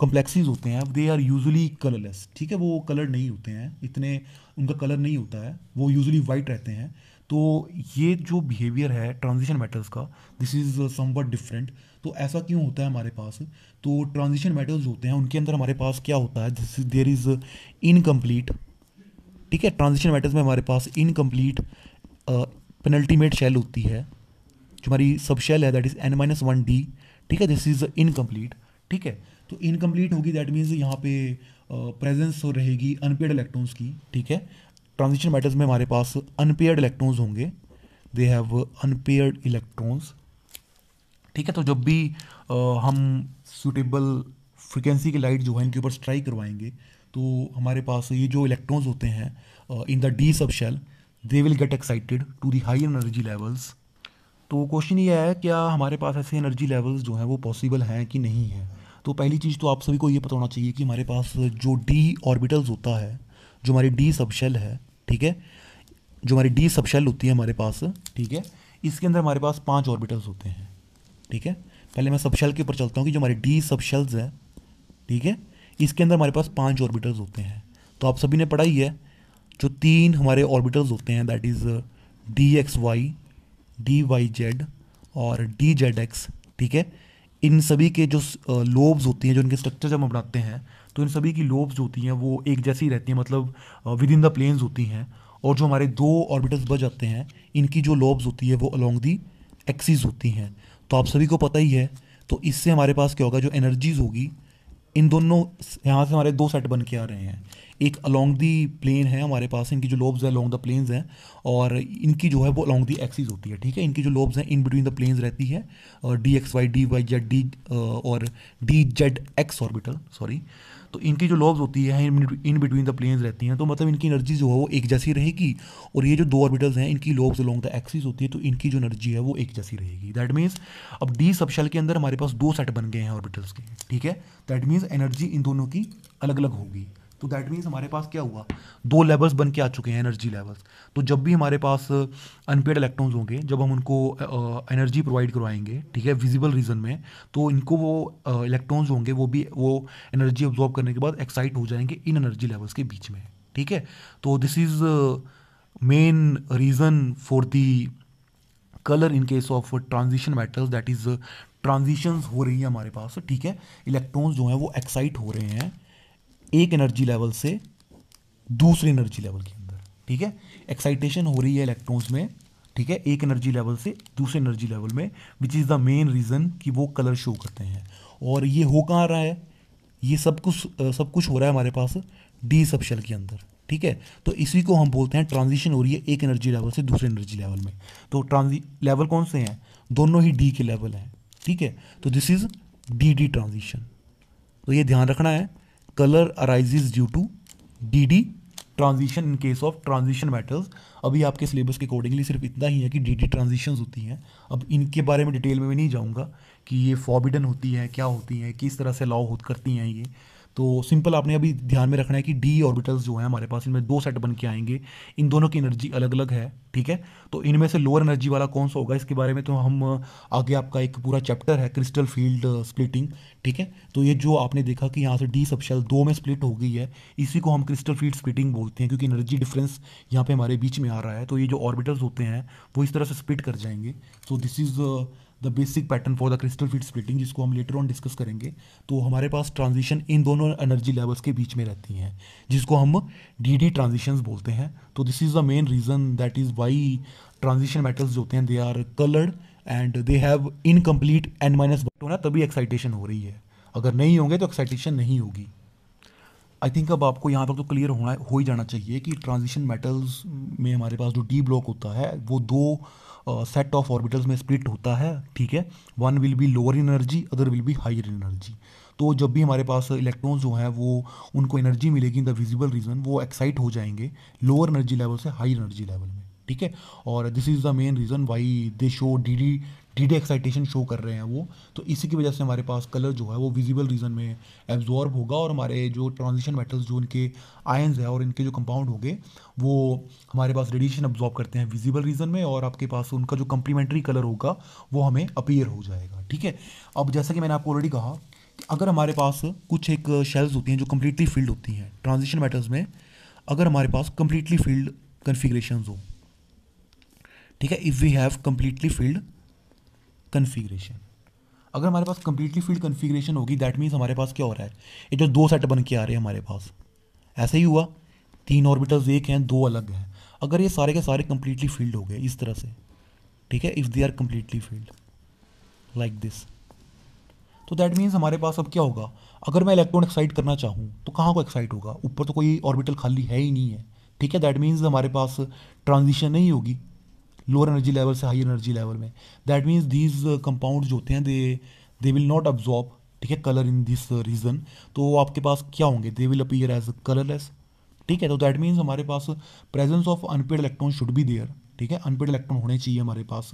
कम्प्लेक्सीज uh, होते हैं दे आर यूजली कलरलेस ठीक है वो कलर नहीं होते हैं इतने उनका कलर नहीं होता है वो यूजली वाइट रहते हैं तो ये जो बिहेवियर है ट्रांजिशन मेटल्स का दिस इज़ समवट डिफरेंट तो ऐसा क्यों होता है हमारे पास तो ट्रांजिशन मेटल्स होते हैं उनके अंदर हमारे पास क्या होता है this is there is incomplete ठीक है ट्रांजिशन मेटल्स में हमारे पास इनकम्प्लीट पेनल्टीमेट शेल होती है जो हमारी सब शेल है that is n minus one d ठीक है दिस इज़ इनकम्प्लीट ठीक है तो इनकम्प्लीट होगी दैट मीन्स यहाँ पे प्रेजेंस uh, रहेगी अनपेड इलेक्ट्रॉन्स की ठीक है ट्रांजिशन मेटल्स में हमारे पास अनपेयर्ड इलेक्ट्रॉन्स होंगे दे हैव अनपेयर्ड इलेक्ट्रॉन्स ठीक है तो जब भी आ, हम सूटेबल फ्रिक्वेंसी की लाइट जो है इनके ऊपर स्ट्राइक करवाएंगे तो हमारे पास ये जो इलेक्ट्रॉन्स होते हैं in the d subshell they will get excited to the high energy levels तो क्वेश्चन ये है क्या हमारे पास ऐसे एनर्जी लेवल्स जो हैं वो पॉसिबल हैं कि नहीं है तो पहली चीज़ तो आप सभी को ये पता होना चाहिए कि हमारे पास जो डी ऑर्बिटल्स होता है जो हमारी डी सबशेल है ठीक है जो हमारी डी सबशेल होती है हमारे पास ठीक है इसके अंदर हमारे पास पांच ऑर्बिटल्स होते हैं ठीक है पहले मैं सबशेल के ऊपर चलता हूँ कि जो हमारी डी सबशेल्स हैं ठीक है इसके अंदर हमारे पास पांच ऑर्बिटल्स होते हैं तो आप सभी ने पढ़ा ही है जो तीन हमारे ऑर्बिटल्स होते हैं that is d x y d y z और डी जेड एक्स ठीक है इन सभी के जो लोब्स होती हैं जो इनके स्ट्रक्चर जब हम बनाते हैं तो इन सभी की लोब्स होती हैं वो एक जैसी रहती हैं मतलब विद इन द प्लेन्स होती हैं और जो हमारे दो ऑर्बिटल्स बच जाते हैं इनकी जो लोब्स होती है वो अलॉन्ग दी एक्सिस होती हैं तो आप सभी को पता ही है तो इससे हमारे पास क्या होगा जो एनर्जीज होगी इन दोनों यहाँ से हमारे दो सेट बन के आ रहे हैं एक अलॉन्ग दी प्लेन है हमारे पास इनकी जो लोब्स है अलोंग द प्लेन्स हैं और इनकी जो है वो अलॉन्ग दी एक्सिस होती है ठीक है इनकी जो लोब्स हैं इन बिटवीन द प्लेन्स रहती है d x y d y z d और d z x orbital sorry तो इनकी जो लॉब्स होती है इन बिटवीन द प्लेन्स रहती हैं तो मतलब इनकी एनर्जी जो है वो एक जैसी रहेगी और ये जो दो ऑर्बिटल्स हैं इनकी लॉब्स अलोंग द एक्सिस होती है तो इनकी जो एनर्जी है वो एक जैसी रहेगी दैट मीन्स अब डी सबशल के अंदर हमारे पास दो सेट बन गए हैं ऑर्बिटल्स के ठीक है दैट मीन्स एनर्जी इन दोनों की अलग अलग होगी तो दैट मीन्स हमारे पास क्या हुआ दो लेवल्स बन के आ चुके हैं एनर्जी लेवल्स तो जब भी हमारे पास अनपेड uh, इलेक्ट्रॉन्स होंगे जब हम उनको एनर्जी uh, प्रोवाइड करवाएंगे ठीक है विजिबल रीजन में तो इनको वो इलेक्ट्रॉन्स uh, होंगे वो भी वो एनर्जी ऑब्जॉर्व करने के बाद एक्साइट हो जाएंगे इन एनर्जी लेवल्स के बीच में ठीक है तो this is main reason for the colour in case of transition metals that is transitions हो रही है हमारे पास ठीक है इलेक्ट्रॉन्स जो हैं वो एक्साइट हो रहे हैं एक एनर्जी लेवल से दूसरे एनर्जी लेवल के अंदर ठीक है एक्साइटेशन हो रही है इलेक्ट्रॉन्स में ठीक है एक एनर्जी लेवल से दूसरे एनर्जी लेवल में which is the main reason कि वो कलर शो करते हैं और ये हो कहाँ रहा है ये सब कुछ सब कुछ हो रहा है हमारे पास डी सबशल के अंदर ठीक है तो इसी को हम बोलते हैं ट्रांजिशन हो रही है एक एनर्जी लेवल से दूसरे एनर्जी लेवल में तो ट्रांजी लेवल कौन से हैं दोनों ही डी के लेवल हैं ठीक है तो this is d d transition तो ये ध्यान रखना है arise due to d d transition in case of transition matters अभी आपके सिलेबस के अकॉर्डिंगली सिर्फ इतना ही है कि डीडी ट्रांजिशंस होती हैं अब इनके बारे में डिटेल में मैं नहीं जाऊँगा कि ये फॉबिडन होती है क्या होती हैं किस तरह से लॉ होत करती हैं ये तो सिंपल आपने अभी ध्यान में रखना है कि डी ऑर्बिटल्स जो हैं हमारे पास इनमें दो सेट बन के आएंगे इन दोनों की एनर्जी अलग अलग है ठीक है तो इनमें से लोअर एनर्जी वाला कौन सा होगा इसके बारे में तो हम आगे आपका एक पूरा चैप्टर है क्रिस्टल फील्ड स्प्लिटिंग ठीक है तो ये जो आपने देखा कि यहाँ से डी सबशेल दो में स्प्लिट हो गई है इसी को हम क्रिस्टल फील्ड स्प्लिटिंग बोलते हैं क्योंकि एनर्जी डिफरेंस यहाँ पर हमारे बीच में आ रहा है तो ये जो ऑर्बिटल्स होते हैं वो इस तरह से स्प्लिट कर जाएंगे so this is the basic pattern for the crystal field splitting जिसको हम लेटर ऑन डिस्कस करेंगे तो हमारे पास ट्रांजिशन इन दोनों एनर्जी लेवल्स के बीच में रहती हैं जिसको हम डी डी ट्रांजिशन बोलते हैं तो this is the main reason that is why transition metals जो होते हैं they are coloured and they have incomplete n minus होना तभी एक्साइटेशन हो रही है अगर नहीं होंगे तो एक्साइटेशन नहीं होगी आई थिंक अब आपको यहाँ पर तो क्लियर होना हो ही जाना चाहिए कि ट्रांजिशन मेटल्स में हमारे पास जो डी ब्लॉक होता है वो दो सेट ऑफ ऑर्बिटल्स में स्प्लिट होता है ठीक है one will be lower energy other will be higher energy तो जब भी हमारे पास इलेक्ट्रॉन्स जो हैं वो उनको एनर्जी मिलेगी इन द विजिबल रीजन वो एक्साइट हो जाएंगे लोअर एनर्जी लेवल से हाई एनर्जी लेवल में ठीक है और this is the main reason why they show d d डीडे एक्साइटेशन शो कर रहे हैं वो तो इसी की वजह से हमारे पास कलर जो है वो विजिबल रीजन में एब्जॉर्ब होगा और हमारे जो ट्रांजिशन मेटल्स जो इनके आयन्स है और इनके जो कंपाउंड होंगे वो हमारे पास रेडिएशन एब्जॉर्ब करते हैं विजिबल रीजन में और आपके पास उनका जो कंप्लीमेंट्री कलर होगा वो हमें अपीयर हो जाएगा ठीक है अब जैसा कि मैंने आपको ऑलरेडी कहा अगर हमारे पास कुछ एक शेल्स होती हैं जो कम्प्लीटली फील्ड होती हैं ट्रांजिशन मेटल्स में अगर हमारे पास कम्प्लीटली फील्ड कन्फिग्रेशन हो ठीक है if we have completely filled configuration अगर हमारे पास कंप्लीटली फील्ड कन्फिग्रेशन होगी दैट मीन्स हमारे पास क्या हो रहा है ये जो दो सेट बन के आ रहे हैं हमारे पास ऐसे ही हुआ तीन ऑर्बिटल्स एक हैं दो अलग हैं अगर ये सारे के सारे कंप्लीटली फील्ड हो गए इस तरह से ठीक है if they are completely filled like this तो दैट मीन्स हमारे पास अब क्या होगा अगर मैं इलेक्ट्रॉन एक्साइट करना चाहूँ तो कहाँ को एक्साइट होगा ऊपर तो कोई ऑर्बिटल खाली है ही नहीं है ठीक है दैट मीन्स हमारे पास ट्रांजिशन नहीं होगी लोअर एनर्जी लेवल से हाई एनर्जी लेवल में दैट मीन्स दीज कंपाउंड जो होते हैं they they will not absorb ठीक है कलर इन दिस रीजन तो आपके पास क्या होंगे they will appear as colourless ठीक है तो दैट मीन्स हमारे पास presence of unpaired electron should be there ठीक है अनपेड इलेक्ट्रॉन होने चाहिए हमारे पास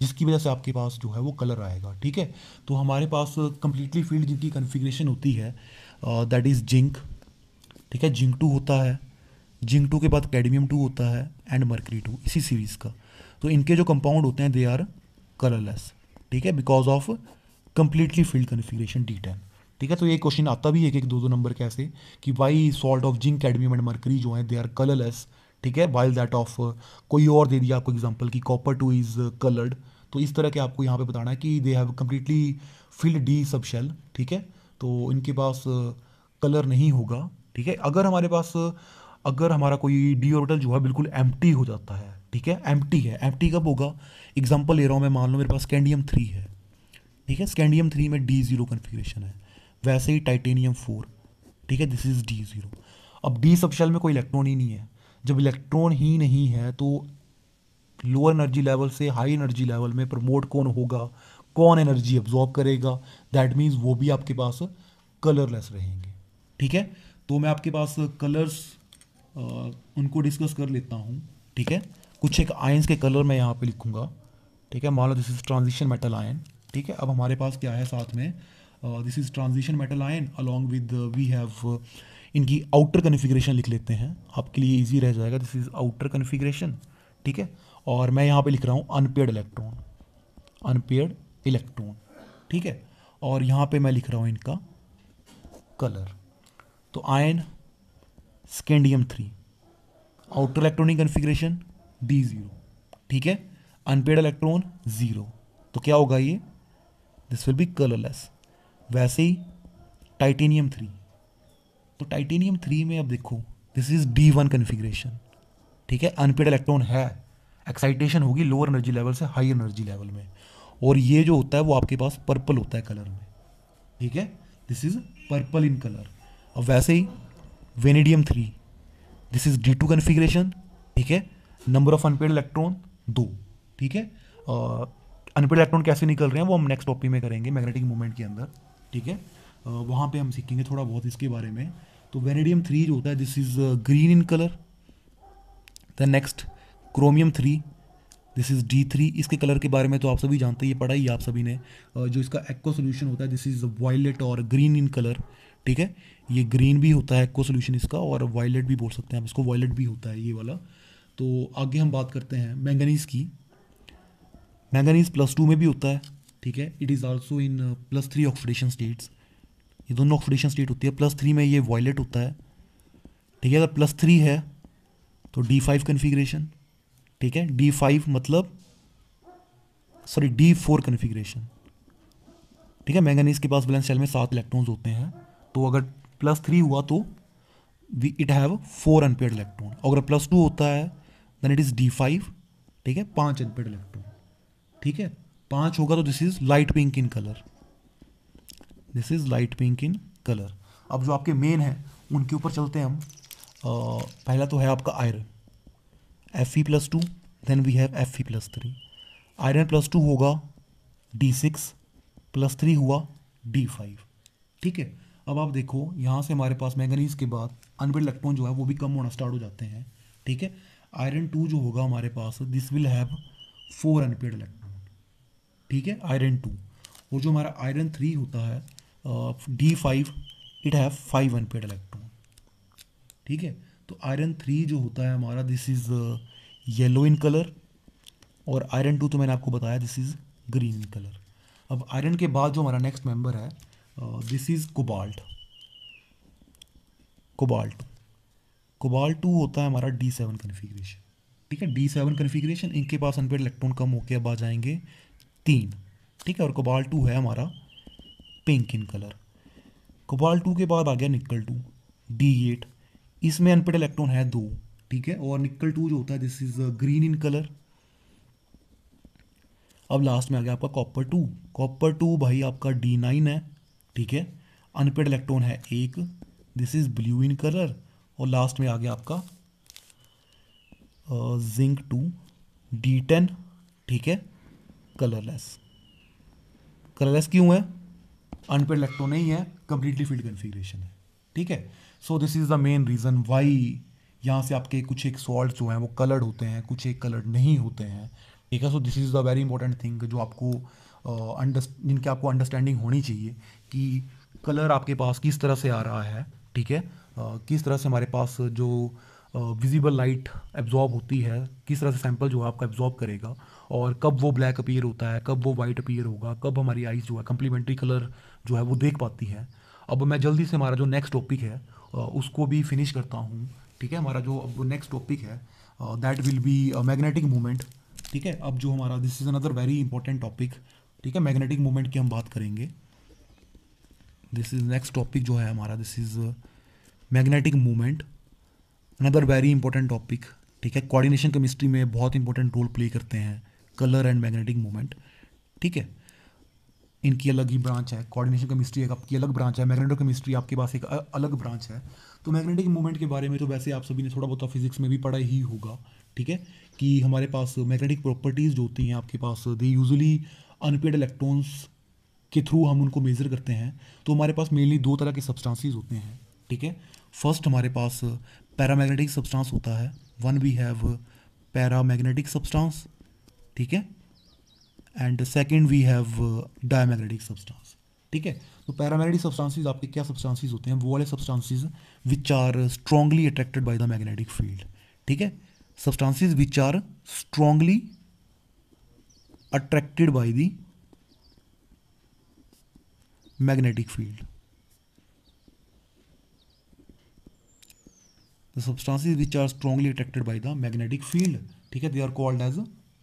जिसकी वजह से आपके पास जो है वो कलर आएगा ठीक है तो हमारे पास कंप्लीटली फील्ड जिनकी कन्फिग्रेशन होती है दैट इज़ जिंक ठीक है जिंक टू होता है जिंक टू के बाद कैडमियम टू होता है एंड मर्करी टू इसी सीरीज़ का तो इनके जो कंपाउंड होते हैं दे आर कलरलेस ठीक है because of completely filled configuration d ten ठीक है तो ये क्वेश्चन आता भी है एक एक दो दो नंबर कैसे कि why salt of zinc cadmium and mercury जो है दे आर कलरलेस ठीक है वाइल दैट ऑफ कोई और दे दिया आपको एग्जाम्पल कि कॉपर टू इज़ कलर्ड तो इस तरह के आपको यहाँ पे बताना है कि they have completely filled d subshell ठीक है तो इनके पास कलर नहीं होगा ठीक है अगर हमारे पास अगर हमारा कोई डी ऑर्बिटल जो है बिल्कुल एम हो जाता है ठीक है एम है एम कब होगा एग्जाम्पल ले रहा हूँ मैं मान लो मेरे पास स्कैंडियम थ्री है ठीक है स्कैंडियम थ्री में डी जीरो कन्फिग्रेशन है वैसे ही टाइटेनियम फोर ठीक है दिस इज़ डी ज़ीरो अब डी सबशल में कोई इलेक्ट्रॉन ही नहीं है जब इलेक्ट्रॉन ही नहीं है तो लोअर एनर्जी लेवल से हाई एनर्जी लेवल में प्रमोट कौन होगा कौन एनर्जी एब्जॉर्ब करेगा दैट मीन्स वो भी आपके पास कलरलेस रहेंगे ठीक है तो मैं आपके पास कलर्स उनको डिस्कस कर लेता हूँ ठीक है कुछ एक आयंस के कलर मैं यहाँ पे लिखूँगा ठीक है मान लो this is transition metal ion ठीक है अब हमारे पास क्या है साथ में this is transition metal ion along with we have इनकी आउटर कन्फिग्रेशन लिख लेते हैं आपके लिए ईजी रह जाएगा दिस इज़ आउटर कन्फिग्रेशन ठीक है और मैं यहाँ पे लिख रहा हूँ अनपेड इलेक्ट्रॉन अनपेड इलेक्ट्रॉन ठीक है और यहाँ पे मैं लिख रहा हूँ इनका कलर तो ion scandium three outer electronic configuration d zero ठीक है अनपेड इलेक्ट्रॉन जीरो तो क्या होगा ये दिस विल बी कलरलेस वैसे ही टाइटेनियम थ्री तो टाइटेनियम थ्री में अब देखो this is d one configuration ठीक है अनपेड इलेक्ट्रॉन है एक्साइटेशन होगी लोअर एनर्जी लेवल से हाई एनर्जी लेवल में और ये जो होता है वो आपके पास पर्पल होता है कलर में ठीक है this is purple in colour अब वैसे ही vanadium three this is d two configuration ठीक है नंबर ऑफ अनपेड इलेक्ट्रॉन दो ठीक है अनपेड uh, इलेक्ट्रॉन कैसे निकल रहे हैं वो हम नेक्स्ट टॉपिक में करेंगे मैग्नेटिक मूवमेंट के अंदर ठीक है uh, वहाँ पे हम सीखेंगे थोड़ा बहुत इसके बारे में तो वेनेडियम थ्री जो होता है this is green in colour the next chromium three this is D three इसके कलर के बारे में तो आप सभी जानते ही पढ़ा ही आप सभी ने uh, जो इसका एक्वा सोल्यूशन होता है दिस इज़ वायलेट और ग्रीन इन कलर ठीक है ये ग्रीन भी होता है को सोल्यूशन इसका और वायलेट भी बोल सकते हैं हम इसको वायलेट भी होता है ये वाला तो आगे हम बात करते हैं मैंगनीज़ की मैंगनीज़ प्लस टू में भी होता है ठीक है it is also in plus three oxidation states ये दोनों ऑक्सीडेशन स्टेट होती है प्लस थ्री में ये वॉयलेट होता है ठीक है अगर प्लस थ्री है तो डी फाइव कन्फिग्रेशन ठीक है डी फाइव मतलब सॉरी डी फोर कन्फिग्रेशन ठीक है मैंगनीज के पास बैलेंस शेल में सात इलेक्ट्रॉन्स होते हैं तो अगर प्लस थ्री हुआ तो we it have four unpaired electron अगर प्लस टू होता है then it is D five ठीक है पांच अनपेड इलेक्ट्रॉन ठीक है पांच होगा तो this is light pink in colour this is light pink in colour अब जो आपके मेन हैं उनके ऊपर चलते हैं हम आ, पहला तो है आपका iron F E plus two then we have F E plus three iron plus two होगा डी सिक्स प्लस थ्री हुआ डी फाइव ठीक है अब आप देखो यहाँ से हमारे पास मैगनीज के बाद अनवेड इलेक्ट्रॉन जो है वो भी कम होना स्टार्ट हो जाते हैं ठीक है आयरन टू जो होगा हमारे पास this will have four unpaired electron ठीक है आयरन टू और जो हमारा आयरन थ्री होता है D five it have five unpaired electron ठीक है तो आयरन थ्री जो होता है हमारा this is yellow in colour और आयरन टू तो मैंने आपको बताया this is green in colour अब आयरन के बाद जो हमारा नेक्स्ट मेंबर है this is cobalt cobalt cobalt two होता है हमारा डी सेवन कन्फिग्रेशन ठीक है डी सेवन कन्फिग्रेशन इनके पास अनपेड इलेक्ट्रॉन कम होके अब आ जाएंगे तीन ठीक है और कोबाल्ट टू है हमारा pink in colour cobalt two के बाद आ गया निकल टू डी एट इसमें अनपेड इलेक्ट्रॉन है दो ठीक है और निकल टू जो होता है this is green in colour अब लास्ट में आ गया आपका कॉपर टू कॉपर टू भाई आपका डी नाइन है ठीक है अनपेड इलेक्ट्रॉन है एक this is blue in colour और लास्ट में आ गया आपका जिंक टू डी टेन ठीक है कलरलेस कलरलेस क्यों है अनपेड इलेक्ट्रॉन नहीं है कंप्लीटली फील्ड कन्फिग्रेशन है ठीक है so this is the main reason why यहाँ से आपके कुछ एक सॉल्ट जो हैं वो कलर्ड होते हैं कुछ एक कलर्ड नहीं होते हैं ठीक है so this is the very important thing जो आपको अंडर uh, जिनके आपको अंडरस्टैंडिंग होनी चाहिए कि कलर आपके पास किस तरह से आ रहा है ठीक है किस तरह से हमारे पास जो विजिबल लाइट एब्जॉर्ब होती है किस तरह से सैम्पल जो है आपका एब्जॉर्ब करेगा और कब वो ब्लैक अपीयर होता है कब वो वाइट अपीयर होगा कब हमारी आइज़ जो है कम्प्लीमेंट्री कलर जो है वो देख पाती है अब मैं जल्दी से हमारा जो नेक्स्ट टॉपिक है उसको भी फिनिश करता हूँ ठीक है हमारा जो अब नेक्स्ट टॉपिक है that will be magnetic movement ठीक है अब जो हमारा this is another very important topic ठीक है मैग्नेटिक मूवमेंट की हम बात करेंगे दिस इज नेक्स्ट टॉपिक जो है हमारा this is magnetic movement another very important topic ठीक है कोऑर्डिनेशन केमिस्ट्री में बहुत इंपॉर्टेंट रोल प्ले करते हैं कलर एंड मैग्नेटिक मूवमेंट ठीक है इनकी अलग ही ब्रांच है कोऑर्डिनेशन केमिस्ट्री एक आपकी अलग ब्रांच है मैग्नेटो केमिस्ट्री आपके पास एक अलग ब्रांच है तो मैग्नेटिक मूवमेंट के बारे में तो वैसे आप सभी ने थोड़ा बहुत फिजिक्स तो में भी पढ़ा ही होगा ठीक है कि हमारे पास मैग्नेटिक प्रॉपर्टीज़ जो होती हैं आपके पास दे यूजली अनपेड इलेक्ट्रॉन्स के थ्रू हम उनको मेज़र करते हैं तो हमारे पास मेनली दो तरह के सब्सटेंसेस होते हैं ठीक है फर्स्ट हमारे पास पैरामैग्नेटिक सब्सटेंस होता है one we have paramagnetic substance ठीक है and second we have diamagnetic substance ठीक है तो पैरामैग्नेटिक सब्सटेंसेज आपके क्या सब्सटेंसेज होते हैं वो वाले substances which are strongly attracted by the magnetic field ठीक है substances which are strongly attracted by the magnetic field the substances which are strongly attracted by the magnetic field ठीक है they are called as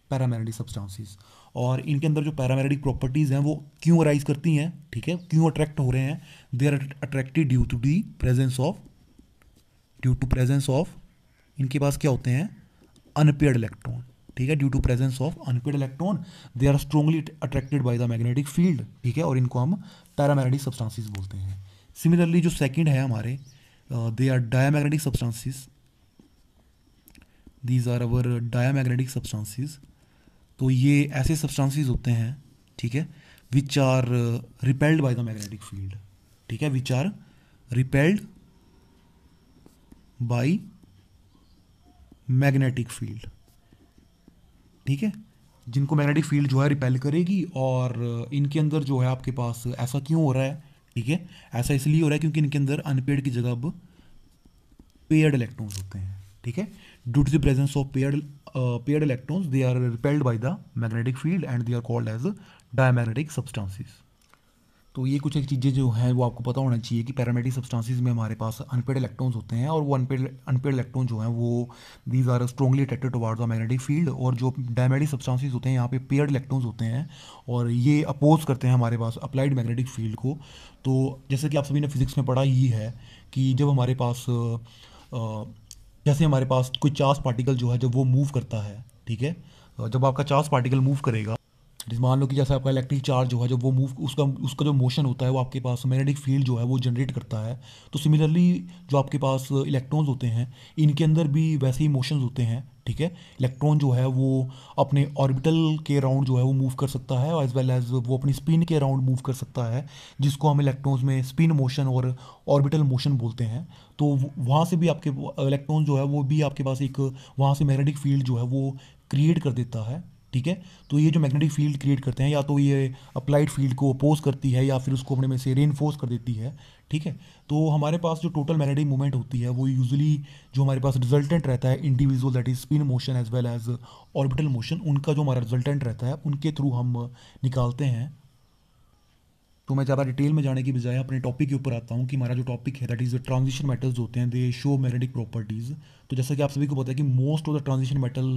paramagnetic substances और इनके अंदर जो paramagnetic properties हैं वो क्यों अराइज करती हैं ठीक है क्यों अट्रैक्ट हो रहे हैं they are attracted due to the presence of due to presence of इनके पास क्या होते हैं अनपेड इलेक्ट्रॉन ठीक है due to presence of unpaired electron they are strongly attracted by the magnetic field ठीक है और इनको हम पैरामैग्नेटिक सब्सटेंसेस बोलते हैं सिमिलरली जो सेकंड है हमारे they are diamagnetic substances these are our diamagnetic substances तो ये ऐसे सब्सटेंसेस होते हैं ठीक है which are repelled by the magnetic field ठीक है which are repelled by magnetic field ठीक है जिनको मैग्नेटिक फील्ड जो है रिपेल करेगी और इनके अंदर जो है आपके पास ऐसा क्यों हो रहा है ठीक है ऐसा इसलिए हो रहा है क्योंकि इनके अंदर अनपेड की जगह अब पेयर्ड इलेक्ट्रॉन्स होते हैं ठीक है due to the presence of paired paired electrons they are repelled by the magnetic field and they are called as diamagnetic substances तो ये कुछ एक चीज़ें जो हैं वो आपको पता होना चाहिए कि पैरामेटिक सब्सटांसिस में हमारे पास अनपेड इलेक्ट्रॉन्स होते हैं और वो अनपेड अनपेड इलेक्ट्रॉन जो हैं वो these are strongly attracted towards the magnetic field और जो डायमेटिक सब्सटांसिस होते हैं यहाँ पे पेयर्ड इलेक्ट्रॉन्स होते हैं और ये अपोज करते हैं हमारे पास अप्लाइड मैग्नेटिक फील्ड को तो जैसे कि आप सभी ने फिजिक्स में पढ़ा ही है कि जब हमारे पास जैसे हमारे पास कोई चार्ज पार्टिकल जो है जब वो मूव करता है ठीक है जब आपका चार्ज पार्टिकल मूव करेगा मान लो कि जैसे आपका इलेक्ट्रिक चार्ज जो है जो वो मूव उसका उसका जो मोशन होता है वो आपके पास मैग्नेटिक फील्ड जो है वो जनरेट करता है तो सिमिलरली जो आपके पास इलेक्ट्रॉन्स होते हैं इनके अंदर भी वैसे ही मोशन होते हैं ठीक है इलेक्ट्रॉन जो है वो अपने ऑर्बिटल के राउंड जो है वो मूव कर सकता है एज वेल एज वो अपनी स्पिन के राउंड मूव कर सकता है जिसको हम इलेक्ट्रॉन्स में स्पिन मोशन और ऑर्बिटल मोशन बोलते हैं तो वहाँ से भी आपके इलेक्ट्रॉन जो है वो भी आपके पास एक वहाँ से मैग्नेटिक फील्ड जो है वो क्रिएट कर देता है ठीक है तो ये जो मैग्नेटिक फील्ड क्रिएट करते हैं या तो ये अप्लाइड फील्ड को अपोज करती है या फिर उसको अपने में से रेनफोर्स कर देती है ठीक है तो हमारे पास जो टोटल मैग्नेटिक मूवमेंट होती है वो यूजली जो हमारे पास रिजल्टेंट रहता है individual that is spin motion as well as orbital motion उनका जो हमारा रिजल्टेंट रहता है उनके थ्रू हम निकालते हैं तो मैं ज़्यादा डिटेल में जाने की बजाय अपने टॉपिक के ऊपर आता हूँ कि हमारा जो टॉपिक है that is the transition metals होते हैं दे शो मैग्नेटिक प्रॉपर्टीज़ तो जैसा कि आप सभी को पता है कि most of the transition metal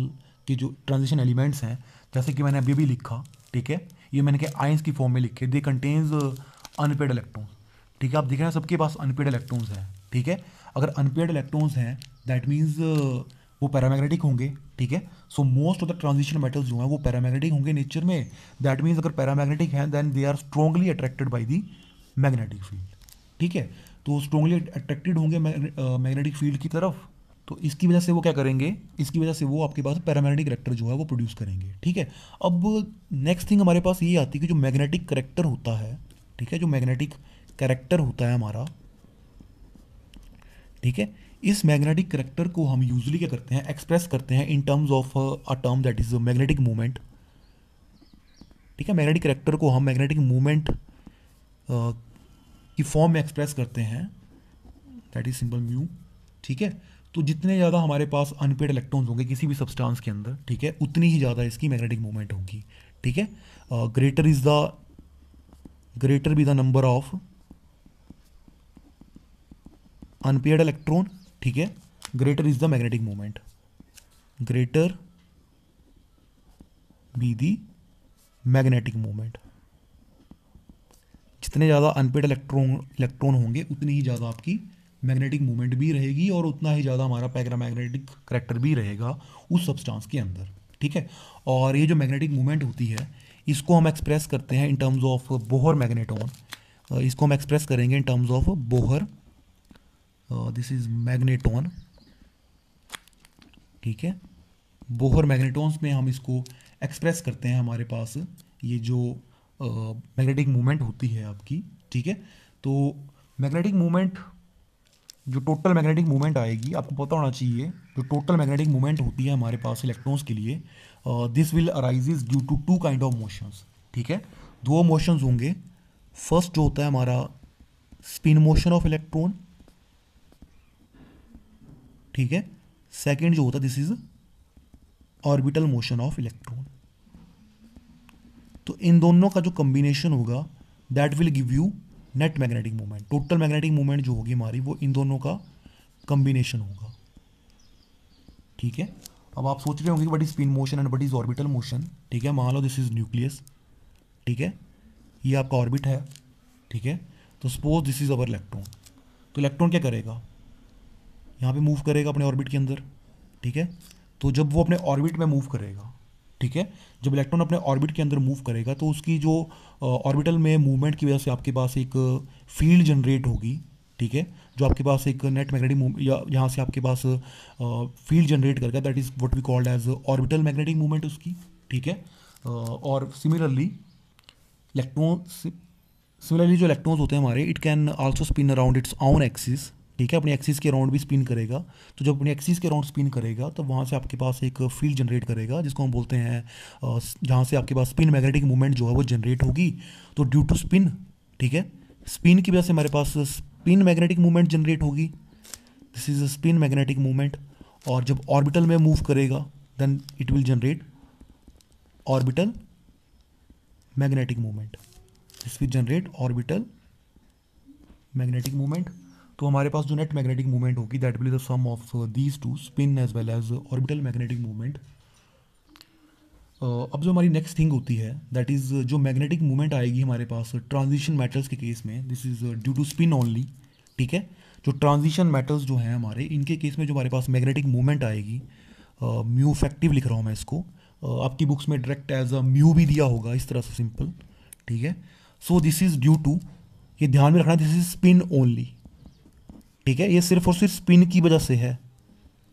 के जो ट्रांजिशन एलिमेंट्स हैं जैसे कि मैंने अभी भी लिखा ठीक है ये मैंने कहा आइंस की फॉर्म में लिखे दे कंटेन्स अनपेड इलेक्ट्रॉन्स ठीक है आप देख रहे हैं सबके पास अनपेड इलेक्ट्रॉन्स हैं ठीक है अगर अनपेड इलेक्ट्रॉन्स हैं दैट मीन्स वो पैरामैग्नेटिक होंगे ठीक है so most of the transition metals जो हैं वो पैरामैग्नेटिक होंगे नेचर में दैट मीन्स अगर पैरामैग्नेटिक हैं then they are strongly attracted by the magnetic field ठीक है तो स्ट्रॉन्गली अट्रैक्टेड होंगे मैग्नेटिक फील्ड की तरफ तो इसकी वजह से वो क्या करेंगे इसकी वजह से वो आपके पास पैरामैग्नेटिक करेक्टर जो है वो प्रोड्यूस करेंगे ठीक है अब नेक्स्ट थिंग हमारे पास ये आती है कि जो मैग्नेटिक करेक्टर होता है ठीक है जो मैग्नेटिक करेक्टर होता है हमारा ठीक है इस मैग्नेटिक करेक्टर को हम यूजली क्या करते हैं एक्सप्रेस करते हैं in terms of a term that is magnetic movement ठीक है मैग्नेटिक करेक्टर को हम मैग्नेटिक मूवमेंट uh, की फॉर्म में एक्सप्रेस करते हैं दैट इज सिंपल म्यू ठीक है तो जितने ज़्यादा हमारे पास अनपेड इलेक्ट्रॉन्स होंगे किसी भी सब्सटेंस के अंदर ठीक है उतनी ही ज़्यादा इसकी मैग्नेटिक मूवमेंट होगी ठीक है greater is the greater be the number of unpaired electron ठीक है greater is the magnetic moment greater be the magnetic moment जितने ज़्यादा अनपेड इलेक्ट्रॉन इलेक्ट्रॉन होंगे उतनी ही ज़्यादा आपकी मैग्नेटिक मूवमेंट भी रहेगी और उतना ही ज़्यादा हमारा मैग्नेटिक करेक्टर भी रहेगा उस सब्सटेंस के अंदर ठीक है और ये जो मैग्नेटिक मूवमेंट होती है इसको हम एक्सप्रेस करते हैं in terms of Bohr magneton इसको हम एक्सप्रेस करेंगे in terms of Bohr this is magneton ठीक है बोहर मैग्नेटोन्स में हम इसको एक्सप्रेस करते हैं हमारे पास ये जो मैग्नेटिक uh, मूवमेंट होती है आपकी ठीक है तो मैग्नेटिक मूवमेंट जो टोटल मैग्नेटिक मूवमेंट आएगी आपको पता होना चाहिए जो टोटल मैग्नेटिक मूवमेंट होती है हमारे पास इलेक्ट्रॉन्स के लिए this will arises due to two kind of motions ठीक है दो मोशंस होंगे फर्स्ट जो होता है हमारा स्पिन मोशन ऑफ इलेक्ट्रॉन ठीक है सेकेंड जो होता है this is orbital motion of electron तो इन दोनों का जो कम्बिनेशन होगा that will give you net magnetic moment total magnetic moment जो होगी हमारी वो इन दोनों का कम्बिनेशन होगा ठीक है अब आप सोच रहे होंगे what is spin motion and what is orbital motion ठीक है मान लो दिस इज़ न्यूक्लियस ठीक है ये आपका ऑर्बिट है ठीक है तो suppose this is our electron तो इलेक्ट्रॉन क्या करेगा यहाँ पे मूव करेगा अपने ऑर्बिट के अंदर ठीक है तो जब वो अपने ऑर्बिट में मूव करेगा ठीक है जब इलेक्ट्रॉन अपने ऑर्बिट के अंदर मूव करेगा तो उसकी जो ऑर्बिटल में मूवमेंट की वजह से आपके पास एक फील्ड जनरेट होगी ठीक है जो आपके पास एक नेट मैग्नेटिक मूव या यहाँ से आपके पास फील्ड जनरेट करेगा that is what we called as orbital magnetic movement उसकी ठीक है uh, और सिमिलरली इलेक्ट्रॉन सिमिलरली जो इलेक्ट्रॉन्स होते हैं हमारे it can also spin around its own axis ठीक है अपनी एक्सिस के राउंड भी स्पिन करेगा तो जब अपनी एक्सिस के राउंड स्पिन करेगा तो वहाँ से आपके पास एक फील्ड जनरेट करेगा जिसको हम बोलते हैं जहाँ से आपके पास स्पिन मैग्नेटिक मूवमेंट जो है वो जनरेट होगी तो ड्यू टू स्पिन ठीक है स्पिन की वजह से हमारे पास स्पिन मैग्नेटिक मूवमेंट जनरेट होगी this is a spin magnetic movement और जब ऑर्बिटल में मूव करेगा then it will generate orbital magnetic movement this will generate orbital magnetic movement तो हमारे पास जो नेट मैग्नेटिक मूवमेंट होगी that will the sum of these two spin as well as orbital magnetic movement अब जो हमारी next thing होती है दैट इज़ uh, जो मैग्नेटिक मूवमेंट आएगी हमारे पास ट्रांजिशन uh, मेटल्स के केस में this is due to spin only ठीक है जो ट्रांजिशन मेटल्स जो हैं हमारे इनके केस में जो हमारे पास magnetic movement mu uh uh, इफेक्टिव लिख रहा हूँ मैं इसको uh, आपकी बुक्स में डायरेक्ट एज अ म्यू भी दिया होगा इस तरह से सिंपल ठीक है so this is due to ये ध्यान में रखना दिस इज स्पिन ओनली ठीक है ये सिर्फ और सिर्फ स्पिन की वजह से है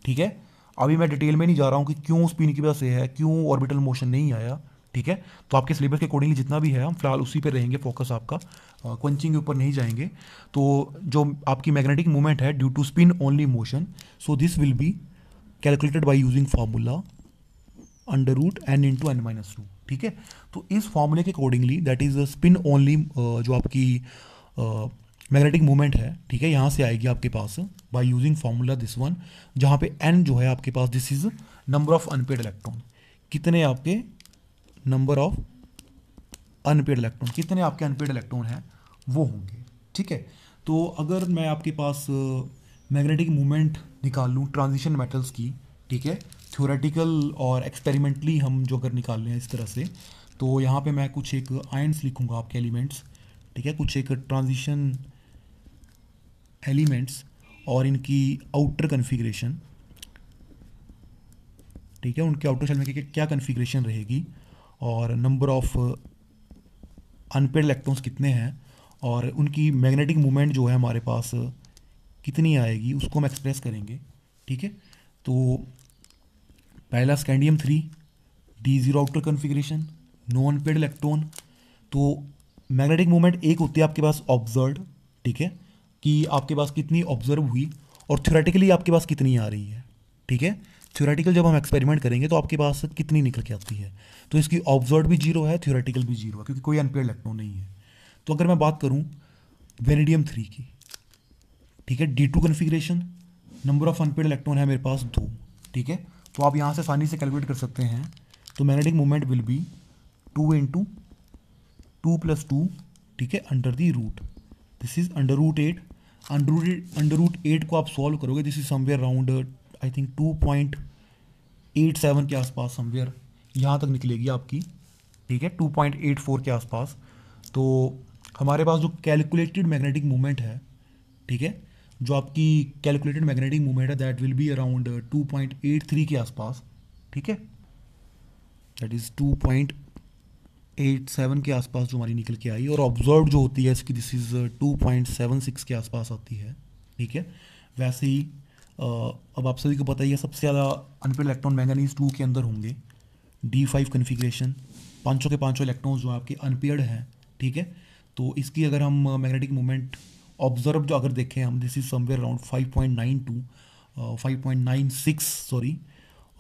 ठीक है अभी मैं डिटेल में नहीं जा रहा हूँ कि क्यों स्पिन की वजह से है क्यों ऑर्बिटल मोशन नहीं आया ठीक है तो आपके सिलेबस के अकॉर्डिंगली जितना भी है हम फिलहाल उसी पे रहेंगे फोकस आपका क्वंचिंग के ऊपर नहीं जाएंगे तो जो आपकी मैग्नेटिक मूवमेंट है due to spin only motion so this will be calculated by using formula under root N two N minus two ठीक है तो इस फॉर्मूले के accordingly that is spin only जो आपकी मैग्नेटिक मूवमेंट है ठीक है यहाँ से आएगी आपके पास by using formula this one जहाँ पे एन जो है आपके पास this is number of unpaired electron कितने आपके नंबर ऑफ अनपेड इलेक्ट्रॉन कितने आपके अनपेड इलेक्ट्रॉन हैं वो होंगे ठीक है तो अगर मैं आपके पास मैग्नेटिक मूवमेंट निकाल लूँ ट्रांजिशन मेटल्स की ठीक है थ्योरेटिकल और एक्सपेरिमेंटली हम जो अगर निकाल लें इस तरह से तो यहाँ पे मैं कुछ एक आयंस लिखूँगा आपके एलिमेंट्स ठीक है कुछ एक ट्रांजिशन एलिमेंट्स और इनकी आउटर कन्फिग्रेशन ठीक है उनके आउटर शेल में क्या कन्फिग्रेशन रहेगी और नंबर ऑफ अनपेड इलेक्ट्रॉन्स कितने हैं और उनकी मैग्नेटिक मोमेंट जो है हमारे पास कितनी आएगी उसको हम एक्सप्रेस करेंगे ठीक है तो पहला scandium three D zero outer configuration no unpaired electron तो मैग्नेटिक मोमेंट एक होती है आपके पास ऑब्जर्व ठीक है कि आपके पास कितनी ऑब्जर्व हुई और थ्योरेटिकली आपके पास कितनी आ रही है ठीक है थ्योरेटिकल जब हम एक्सपेरिमेंट करेंगे तो आपके पास कितनी निकल के आती है तो इसकी ऑब्जर्व भी जीरो है थ्योरेटिकल भी जीरो है क्योंकि कोई अनपेयर इलेक्ट्रॉन नहीं है तो अगर मैं बात करूँ वेनेडियम थ्री की ठीक है D two configuration number of unpaired electron है मेरे पास दो ठीक है तो आप यहाँ से आसानी से कैलकुलेट कर सकते हैं तो magnetic moment will be two in two plus two ठीक है under the root this is under root eight under root eight को आप सॉल्व करोगे this is somewhere around I think two point eight seven के आसपास somewhere यहाँ तक निकलेगी आपकी ठीक है टू पॉइंट एट फोर के आसपास तो हमारे पास जो कैलकुलेटेड मैग्नेटिक मूवमेंट है ठीक है जो आपकी कैलकुलेटेड मैग्नेटिक मूवमेंट है that will be around two point eight three के आसपास ठीक है that is two point eight seven के आसपास जो हमारी निकल के आई और ऑब्जर्व जो होती है इसकी this is two point seven six के आसपास आती है ठीक है वैसे ही uh, अब आप सभी को पता ही है सबसे ज़्यादा अनपेड इलेक्ट्रॉन मैंगनीज टू के अंदर होंगे डी फाइव कन्फिग्रेशन पाँचों के पाँचों इलेक्ट्रॉन जो आपके अनपेड हैं ठीक है तो इसकी अगर हम मैग्नेटिक मोमेंट ऑब्जर्व जो अगर देखें हम this is somewhere around five point nine two five point nine six sorry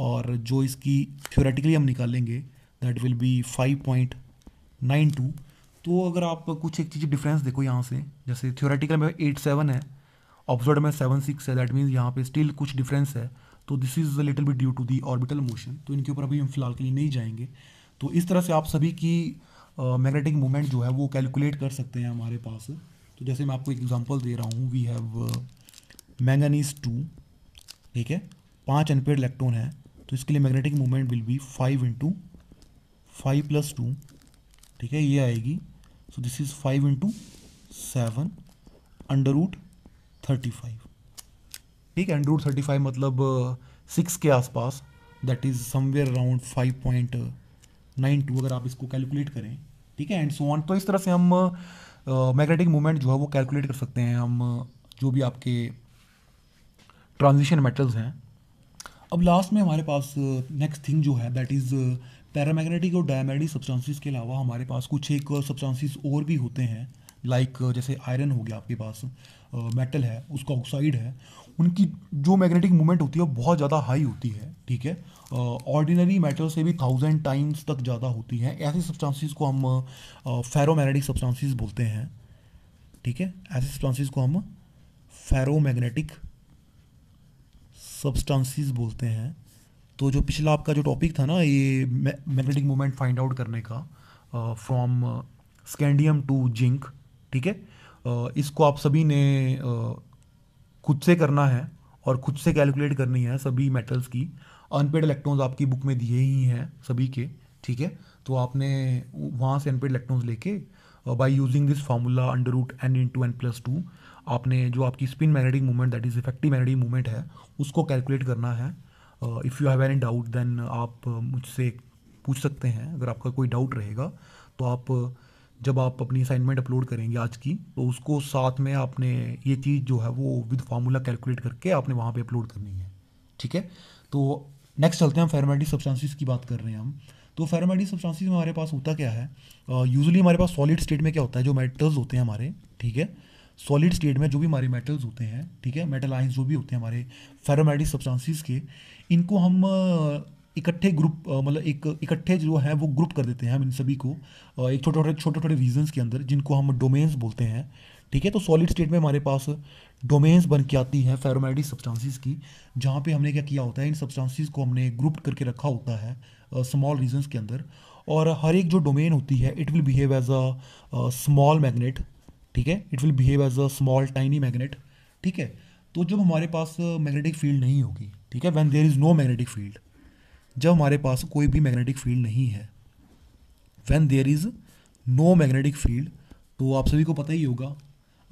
और जो इसकी थ्योरेटिकली हम निकालेंगे that will be five point nine two तो अगर आप कुछ एक चीज़ डिफरेंस देखो यहाँ से जैसे थियोरेटिकल में एट सेवन है ऑब्जर्ड में सेवन सिक्स है दैट मीन्स यहाँ पे स्टिल कुछ डिफरेंस है तो this is little bit due to the orbital motion तो इनके ऊपर अभी हम फिलहाल के लिए नहीं जाएंगे तो इस तरह से आप सभी की मैग्नेटिक मोमेंट जो है वो कैलकुलेट कर सकते हैं हमारे पास तो जैसे मैं आपको एक एग्जाम्पल दे रहा हूँ वी हैव मैंगनीज टू ठीक है पाँच अनपेड इलेक्ट्रॉन है तो इसके लिए magnetic moment will be five into five plus two ठीक है ये आएगी so this is five into seven under root thirty five ठीक है अंडर रूट थर्टी फाइव मतलब सिक्स uh, के आसपास that is somewhere around five point nine two अगर आप इसको कैलकुलेट करें ठीक है एंड सो ऑन तो इस तरह से हम मैग्नेटिक uh, मूवमेंट uh, जो है वो कैलकुलेट कर सकते हैं हम uh, जो भी आपके ट्रांजिशन मेटल्स हैं अब लास्ट में हमारे पास नेक्स्ट uh, थिंग जो है दैट इज़ पैरामैग्नेटिक और डायमैग्नेटिक सब्सटेंसेस के अलावा हमारे पास कुछ एक सब्सटेंसेस और भी होते हैं लाइक like, जैसे आयरन हो गया आपके पास मेटल है उसका ऑक्साइड है उनकी जो मैग्नेटिक मूवमेंट होती है वो बहुत ज़्यादा हाई होती है ठीक है ऑर्डिनरी मेटल से भी थाउजेंड टाइम्स तक ज़्यादा होती है ऐसे सब्सटेंसेस को हम फेरोमैग्नेटिक सब्सटेंसेस बोलते हैं ठीक है ऐसे सब्सटेंसेस को हम फेरोमैग्नेटिक सब्सटेंसेस बोलते हैं तो जो पिछला आपका जो टॉपिक था ना ये मैग्नेटिक मोमेंट फाइंड आउट करने का फ्रॉम स्कैंडियम टू जिंक ठीक है इसको आप सभी ने खुद से करना है और खुद से कैलकुलेट करनी है सभी मेटल्स की अनपेड इलेक्ट्रॉन्स आपकी बुक में दिए ही हैं सभी के ठीक है तो आपने वहाँ से अनपेड इलेक्ट्रॉन्स लेके by using this formula under root n into n plus two आपने जो आपकी spin magnetic movement that is effective magnetic movement है उसको कैलकुलेट करना है if you have any doubt then आप uh, मुझसे पूछ सकते हैं अगर आपका कोई डाउट रहेगा तो आप uh, जब आप अपनी असाइनमेंट अपलोड करेंगे आज की तो उसको साथ में आपने ये चीज़ जो है वो विद फार्मूला कैलकुलेट करके आपने वहाँ पे अपलोड करनी है ठीक है तो नेक्स्ट चलते हैं हम फेरमेटिक सब्सटेंसेस की बात कर रहे हैं हम तो फेरामेटिक सब्सटेंसेस में हमारे पास होता क्या है यूजुअली uh, हमारे पास सॉलिड स्टेट में क्या होता है जो मेटल्स होते हैं हमारे ठीक है सॉलिड स्टेट में जो भी हमारे मेटल्स होते हैं ठीक है मेटल आइंस जो भी होते हैं हमारे फेरामेटिक सब्सटेंसेस के इनको हम इकट्ठे ग्रुप मतलब एक इकट्ठे जो है वो ग्रुप कर देते हैं हम इन सभी को एक छोटे छोटे छोटे छोटे रीजन्स के अंदर जिनको हम डोमेन्स बोलते हैं ठीक है तो सॉलिड स्टेट में हमारे पास डोमेन्स बन के आती हैं फेरोमैटिक सब्सटेंसेस की जहाँ पे हमने क्या किया होता है इन सब्सटेंसेस को हमने ग्रुप करके रखा होता है स्मॉल रीजन्स के अंदर और हर एक जो डोमेन होती है it will behave as a small magnet ठीक है it will behave as a small tiny magnet ठीक है तो जब हमारे पास मैग्नेटिक फील्ड नहीं होगी ठीक है when there is no magnetic field जब हमारे पास कोई भी मैग्नेटिक फील्ड नहीं है when there is no magnetic field तो आप सभी को पता ही होगा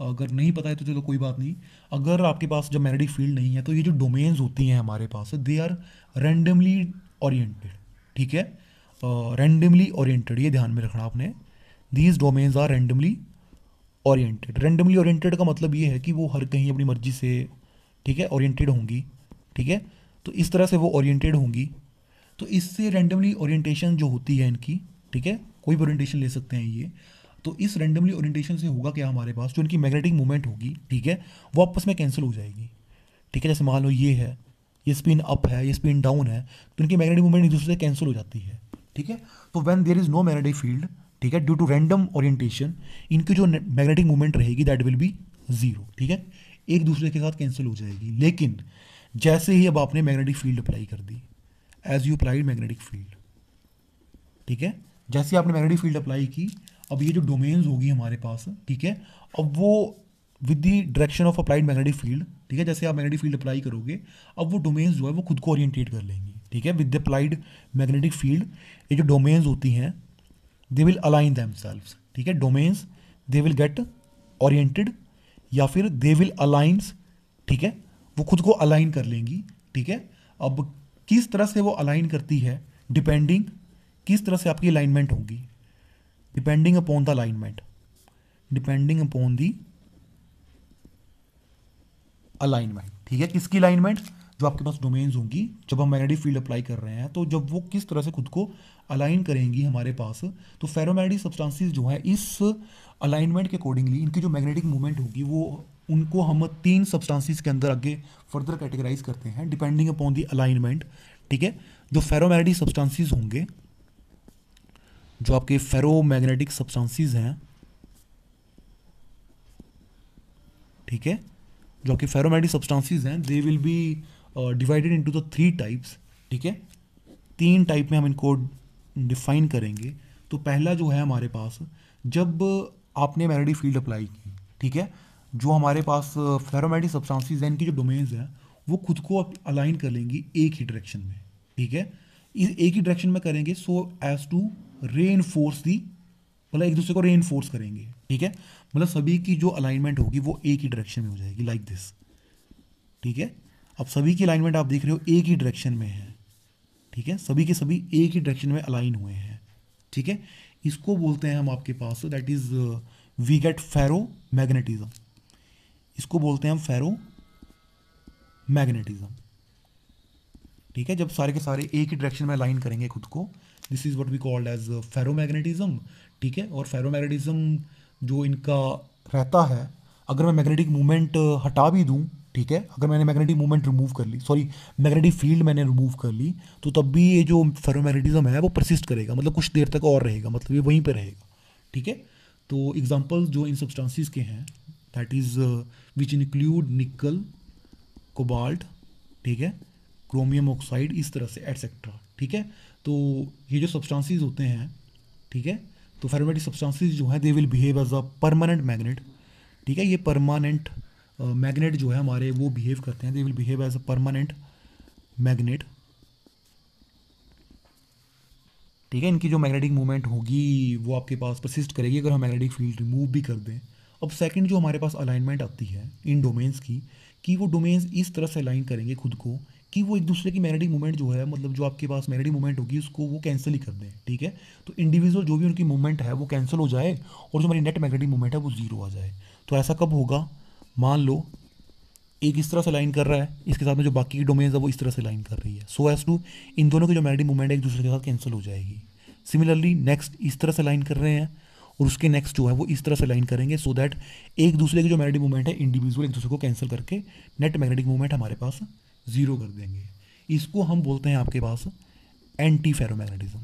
अगर नहीं पता है तो चलो कोई बात नहीं अगर आपके पास जब मैग्नेटिक फील्ड नहीं है तो ये जो डोमेन्स होती हैं हमारे पास दे आर रैंडमली ओरिएंटेड ठीक है रैंडमली ओरिएंटेड ये ध्यान में रखना आपने these domains are randomly oriented randomly oriented का मतलब ये है कि वो हर कहीं अपनी मर्जी से ठीक है ओरिएंटेड होंगी ठीक है तो इस तरह से वो ओरिएंटेड होंगी तो इससे रैंडमली ओरिएंटेशन जो होती है इनकी ठीक है कोई भी ओरिएंटेशन ले सकते हैं ये तो इस रैंडमली ओरिएंटेशन से होगा क्या हमारे पास जो इनकी मैग्नेटिक मूवमेंट होगी ठीक है वो आपस में कैंसिल हो जाएगी ठीक है जैसे मान लो ये है ये स्पिन अप है ये स्पिन डाउन है तो इनकी मैग्नेटिक मूवमेंट एक दूसरे से कैंसिल हो जाती है ठीक है तो when there is no magnetic field ठीक है ड्यू टू रैंडम ओरिएंटेशन इनकी जो मैग्नेटिक मूवमेंट रहेगी दैट विल बी ज़ीरो ठीक है एक दूसरे के साथ कैंसिल हो जाएगी लेकिन जैसे ही अब आपने मैग्नेटिक फील्ड अप्लाई कर दी as you applied magnetic field ठीक है जैसे आपने मैग्नेटिक फील्ड अप्लाई की अब ये जो डोमेन्स होगी हमारे पास ठीक है अब वो with the direction of applied magnetic field ठीक है जैसे आप मैग्नेटिक फील्ड अप्लाई करोगे अब वो डोमेन्स जो है वो खुद को ओरिएंटेट कर लेंगी ठीक है with the applied magnetic field ये जो डोमेन्स होती हैं दे विल अलाइन दैम ठीक है domains they will get oriented या फिर दे विल अलाइंस ठीक है वो खुद को अलाइन कर लेंगी ठीक है अब किस तरह से वो अलाइन करती है डिपेंडिंग किस तरह से आपकी अलाइनमेंट होगी depending upon the alignment depending upon the alignment ठीक है किसकी अलाइनमेंट जो आपके पास डोमेन्स होंगी जब हम मैग्नेटिक फील्ड अप्लाई कर रहे हैं तो जब वो किस तरह से खुद को अलाइन करेंगी हमारे पास तो फेरोमैग्नेटिक सब्सटेंसेस जो है इस अलाइनमेंट के अकॉर्डिंगली इनकी जो मैग्नेटिक मूवमेंट होगी वो उनको हम तीन सब्सटेंसेस के अंदर आगे फर्दर कैटेगराइज करते हैं डिपेंडिंग अपॉन दी अलाइनमेंट ठीक है जो फेरोमैग्नेटिक सब्सटेंसेस होंगे जो आपके फेरोमैग्नेटिक सब्सटेंसेस हैं ठीक है जो आपके फेरोमैग्नेटिक सब्सटेंसेस हैं they will be divided into the three types ठीक है तीन टाइप में हम इनको डिफाइन करेंगे तो पहला जो है हमारे पास जब आपने मैग्नेटिक फील्ड अप्लाई की ठीक है जो हमारे पास फेरोमेटिक सब्सटेंसेस हैं इनकी जो डोमेन्स हैं वो खुद को अलाइन कर लेंगी एक ही डायरेक्शन में ठीक है इस एक ही डायरेक्शन में करेंगे so as to reinforce the मतलब एक दूसरे को रे इनफोर्स करेंगे ठीक है मतलब सभी की जो अलाइनमेंट होगी वो एक ही डायरेक्शन में हो जाएगी लाइक दिस ठीक है अब सभी की अलाइनमेंट आप देख रहे हो एक ही डायरेक्शन में है ठीक है सभी के सभी एक ही डायरेक्शन में अलाइन हुए हैं ठीक है इसको बोलते हैं हम आपके पास that is we get ferromagnetism इसको बोलते हैं हम फेरो मैग्नेटिज्म ठीक है जब सारे के सारे एक ही डायरेक्शन में लाइन करेंगे खुद को this is what we called as ferromagnetism ठीक है और फेरो मैग्नेटिज्म जो इनका रहता है अगर मैं मैग्नेटिक मूवमेंट हटा भी दूँ ठीक है अगर मैंने मैग्नेटिक मूवमेंट रिमूव कर ली सॉरी मैग्नेटिक फील्ड मैंने रिमूव कर ली तो तब भी ये जो फेरोमैग्नेटिज्म है वो परसिस्ट करेगा मतलब कुछ देर तक और रहेगा मतलब ये वहीं पर रहेगा ठीक है तो एग्जाम्पल जो इन सब्सटांसिस के हैं that is which include nickel cobalt ठीक है क्रोमियम ऑक्साइड इस तरह से एटसेट्रा ठीक है तो ये जो सब्सटेंसेस होते हैं ठीक है तो फेरोमेटिक सब्सटेंसेस जो हैं they will behave as a permanent magnet ठीक है ये परमानेंट मैग्नेट uh, जो है हमारे वो बिहेव करते हैं they will behave as a permanent magnet ठीक है इनकी जो मैग्नेटिक मूवमेंट होगी वो आपके पास परसिस्ट करेगी अगर हम मैग्नेटिक फील्ड रिमूव भी कर दें अब सेकंड जो हमारे पास अलाइनमेंट आती है इन डोमेन्स की कि वो डोमेन्स इस तरह से अलाइन करेंगे खुद को कि वो एक दूसरे की मैग्नेटिक मूवमेंट जो है मतलब जो आपके पास मैग्नेटिक मूवमेंट होगी उसको वो कैंसिल ही कर दें ठीक है तो इंडिविजुअल जो भी उनकी मूवमेंट है वो कैंसिल हो जाए और जो हमारी नेट मैग्नेटिक मूवमेंट है वो जीरो आ जाए तो ऐसा कब होगा मान लो एक इस तरह से लाइन कर रहा है इसके साथ में जो बाकी की डोमेन्स है वो इस तरह से लाइन कर रही है सो एस टू इन दोनों की जो मैग्नेटिक मूवमेंट है एक दूसरे के साथ कैंसिल हो जाएगी सिमिलरली नेक्स्ट इस तरह से लाइन कर रहे हैं और उसके नेक्स्ट जो है वो इस तरह से लाइन करेंगे सो so दैट एक दूसरे की जो मैग्नेटिक मूवमेंट है इंडिविजुअल एक दूसरे को कैंसिल करके नेट मैग्नेटिक मूवमेंट हमारे पास ज़ीरो कर देंगे इसको हम बोलते हैं आपके पास anti ferromagnetism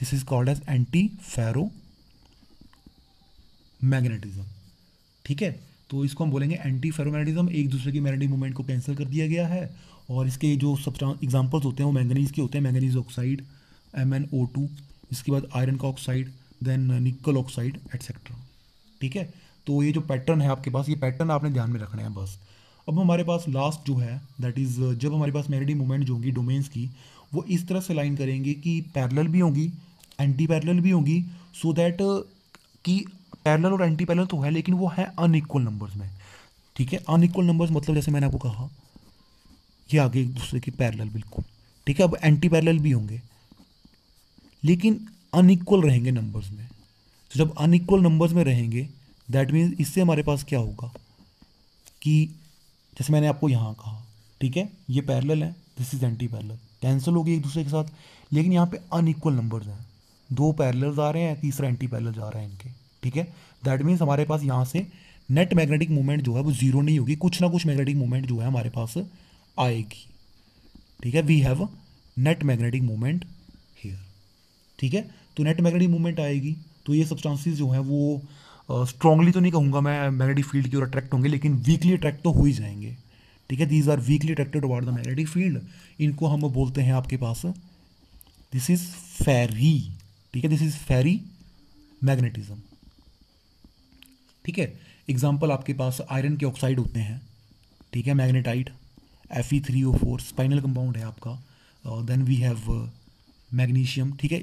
this is called as anti ferromagnetism ठीक है तो इसको हम बोलेंगे एंटी फेरोमैग्नेटिज्म एक दूसरे की मैग्नेटिक मूवमेंट को कैंसिल कर दिया गया है और इसके जो सब एग्जाम्पल्स होते हैं वो मैंगनीज के होते हैं manganese oxide M N O two इसके बाद आयरन का oxide then nickel oxide etcetera ठीक है तो ये जो पैटर्न है आपके पास ये पैटर्न आपने ध्यान में रखना है बस अब हमारे पास लास्ट जो है दैट इज़ uh, जब हमारे पास मेरिडी मूवमेंट जो होंगी डोमेन्स की वो इस तरह से लाइन करेंगे कि पैरेलल भी होंगी एंटी पैरेलल भी होंगी सो so दैट uh, कि पैरेलल और एंटी पैरेलल तो है लेकिन वो है अनइक्वल नंबर्स में ठीक है अनइक्वल नंबर्स मतलब जैसे मैंने आपको कहा ये आगे एक दूसरे के पैरेलल बिल्कुल ठीक है अब एंटी पैरेलल भी होंगे लेकिन अनइक्वल रहेंगे नंबर्स में तो जब अनइक्वल नंबर्स में रहेंगे दैट मीन्स इससे हमारे पास क्या होगा कि जैसे मैंने आपको यहाँ कहा ठीक है ये पैरेलल है this is anti parallel cancel होगी एक दूसरे के साथ लेकिन यहाँ पे अनइक्वल नंबर्स हैं दो पैरेलल्स आ रहे हैं तीसरा एंटी पैरेलल जा रहा है इनके ठीक है दैट मीन्स हमारे पास यहाँ से नेट मैग्नेटिक मूवमेंट जो है वो जीरो नहीं होगी कुछ ना कुछ मैग्नेटिक मूवमेंट जो है हमारे पास आएगी ठीक है we have net magnetic movement here ठीक है तो नेट मैग्नेटिक मूवमेंट आएगी तो ये सब्सटेंसेस जो हैं वो स्ट्रांगली uh, तो नहीं कहूँगा मैं मैग्नेटिक फील्ड की ओर अट्रैक्ट होंगे लेकिन वीकली अट्रैक्ट तो हो ही जाएंगे ठीक है these are weakly attracted towards the magnetic field इनको हम बोलते हैं आपके पास दिस इज फेरी ठीक है दिस इज फेरी मैग्नेटिज्म ठीक है एग्जाम्पल आपके पास आयरन के ऑक्साइड होते हैं ठीक है magnetite F E three O four spinel compound है आपका देन वी हैव मैग्नीशियम ठीक है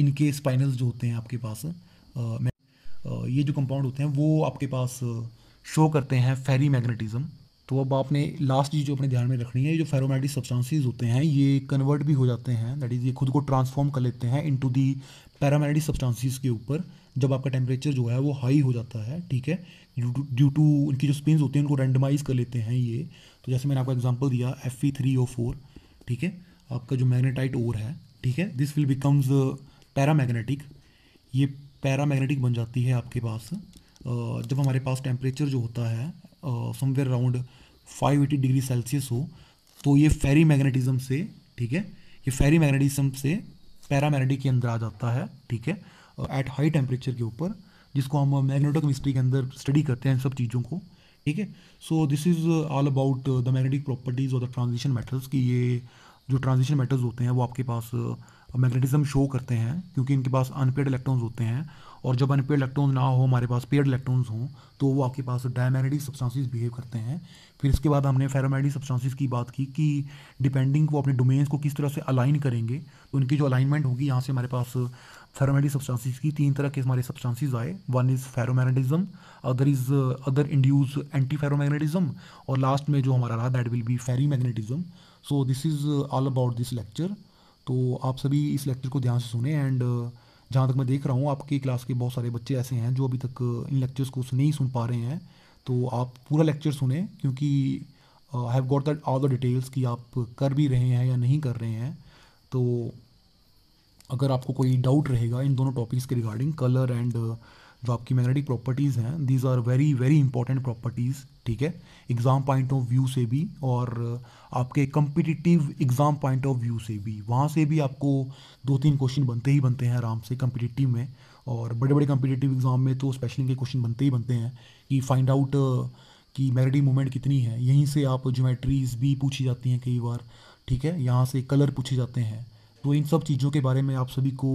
इनके स्पाइनल जो होते हैं आपके पास ये जो कंपाउंड होते हैं वो आपके पास शो करते हैं फेरी मैग्नेटिज्म तो अब आपने लास्ट चीज़ जो अपने ध्यान में रखनी है ये जो फेरोमैटिक सब्सटेंसेस होते हैं ये कन्वर्ट भी हो जाते हैं दैट इज़ ये खुद को ट्रांसफॉर्म कर लेते हैं इनटू दी पैरामैग्नेटिक सब्सटेंसेस के ऊपर जब आपका टेम्परेचर जो है वो हाई हो जाता है ठीक है ड्यू टू उनकी जो स्पिन्स होती हैं उनको रेंडमाइज कर लेते हैं ये तो जैसे मैंने आपको एग्जाम्पल दिया F E three O four ठीक है आपका जो मैग्नेटाइट ओर है ठीक है दिस विल बिकम्स पैरामैग्नेटिक ये पैरामैग्नेटिक बन जाती है आपके पास जब हमारे पास टेम्परेचर जो होता है somewhere around five eighty degree Celsius हो तो ये फेरी मैग्नेटिज्म से ठीक है ये फेरी मैग्नेटिज्म से पैरामैग्नेटिक के अंदर आ जाता है ठीक है एट हाई टेम्परेचर के ऊपर जिसको हम केमिस्ट्री के अंदर स्टडी करते हैं इन सब चीज़ों को ठीक है so this is all about the magnetic properties और द ट्रांजिशन मेटल्स कि ये जो ट्रांजिशन मेटल्स होते हैं वो आपके पास uh, और मैग्नेटिज्म शो करते हैं क्योंकि इनके पास अनपेड इलेक्ट्रॉन्स होते हैं और जब अनपेड इलेक्ट्रॉन्स ना हो हमारे पास पेड इलेक्ट्रॉन्स हों तो वो आपके पास डायमैग्नेटिक सब्सटेंसेस बिहेव करते हैं फिर इसके बाद हमने फेरोमैग्नेटिक सब्सटेंसेस की बात की कि डिपेंडिंग वो अपने डोमेन्स को किस तरह से अलाइन करेंगे तो उनकी जो अलाइनमेंट होगी यहाँ से हमारे पास फेरोमैग्नेटिक सब्सटेंसेस की तीन तरह के हमारे सब्सटेंसेस आए one is ferromagnetism other is other induce anti ferromagnetism और लास्ट में जो हमारा रहा that will be ferrimagnetism so this is all about this lecture तो आप सभी इस लेक्चर को ध्यान से सुने एंड uh, जहाँ तक मैं देख रहा हूँ आपकी क्लास के बहुत सारे बच्चे ऐसे हैं जो अभी तक uh, इन लेक्चर्स को नहीं सुन पा रहे हैं तो आप पूरा लेक्चर सुने क्योंकि I have got that all the details कि आप कर भी रहे हैं या नहीं कर रहे हैं तो अगर आपको कोई डाउट रहेगा इन दोनों टॉपिक्स के रिगार्डिंग कलर एंड जो आपकी मैग्नेटिक प्रॉपर्टीज़ हैं these are very very important properties ठीक है एग्ज़ाम पॉइंट ऑफ व्यू से भी और uh, आपके competitive exam point of view से भी वहाँ से भी आपको दो तीन क्वेश्चन बनते ही बनते हैं आराम से कम्पिटिटिव में और बड़े बड़े कम्पिटिटिव एग्ज़ाम में तो स्पेशली के क्वेश्चन बनते ही बनते हैं कि फाइंड आउट uh, कि मेरिडी मोमेंट कितनी है यहीं से आप जोमेट्रीज भी पूछी जाती हैं कई बार ठीक है यहाँ से कलर पूछे जाते हैं तो इन सब चीज़ों के बारे में आप सभी को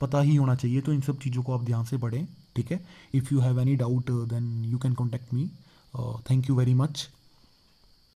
पता ही होना चाहिए तो इन सब चीज़ों को आप ध्यान से पढ़ें ठीक है if you have any doubt then you can contact me Uh, thank you very much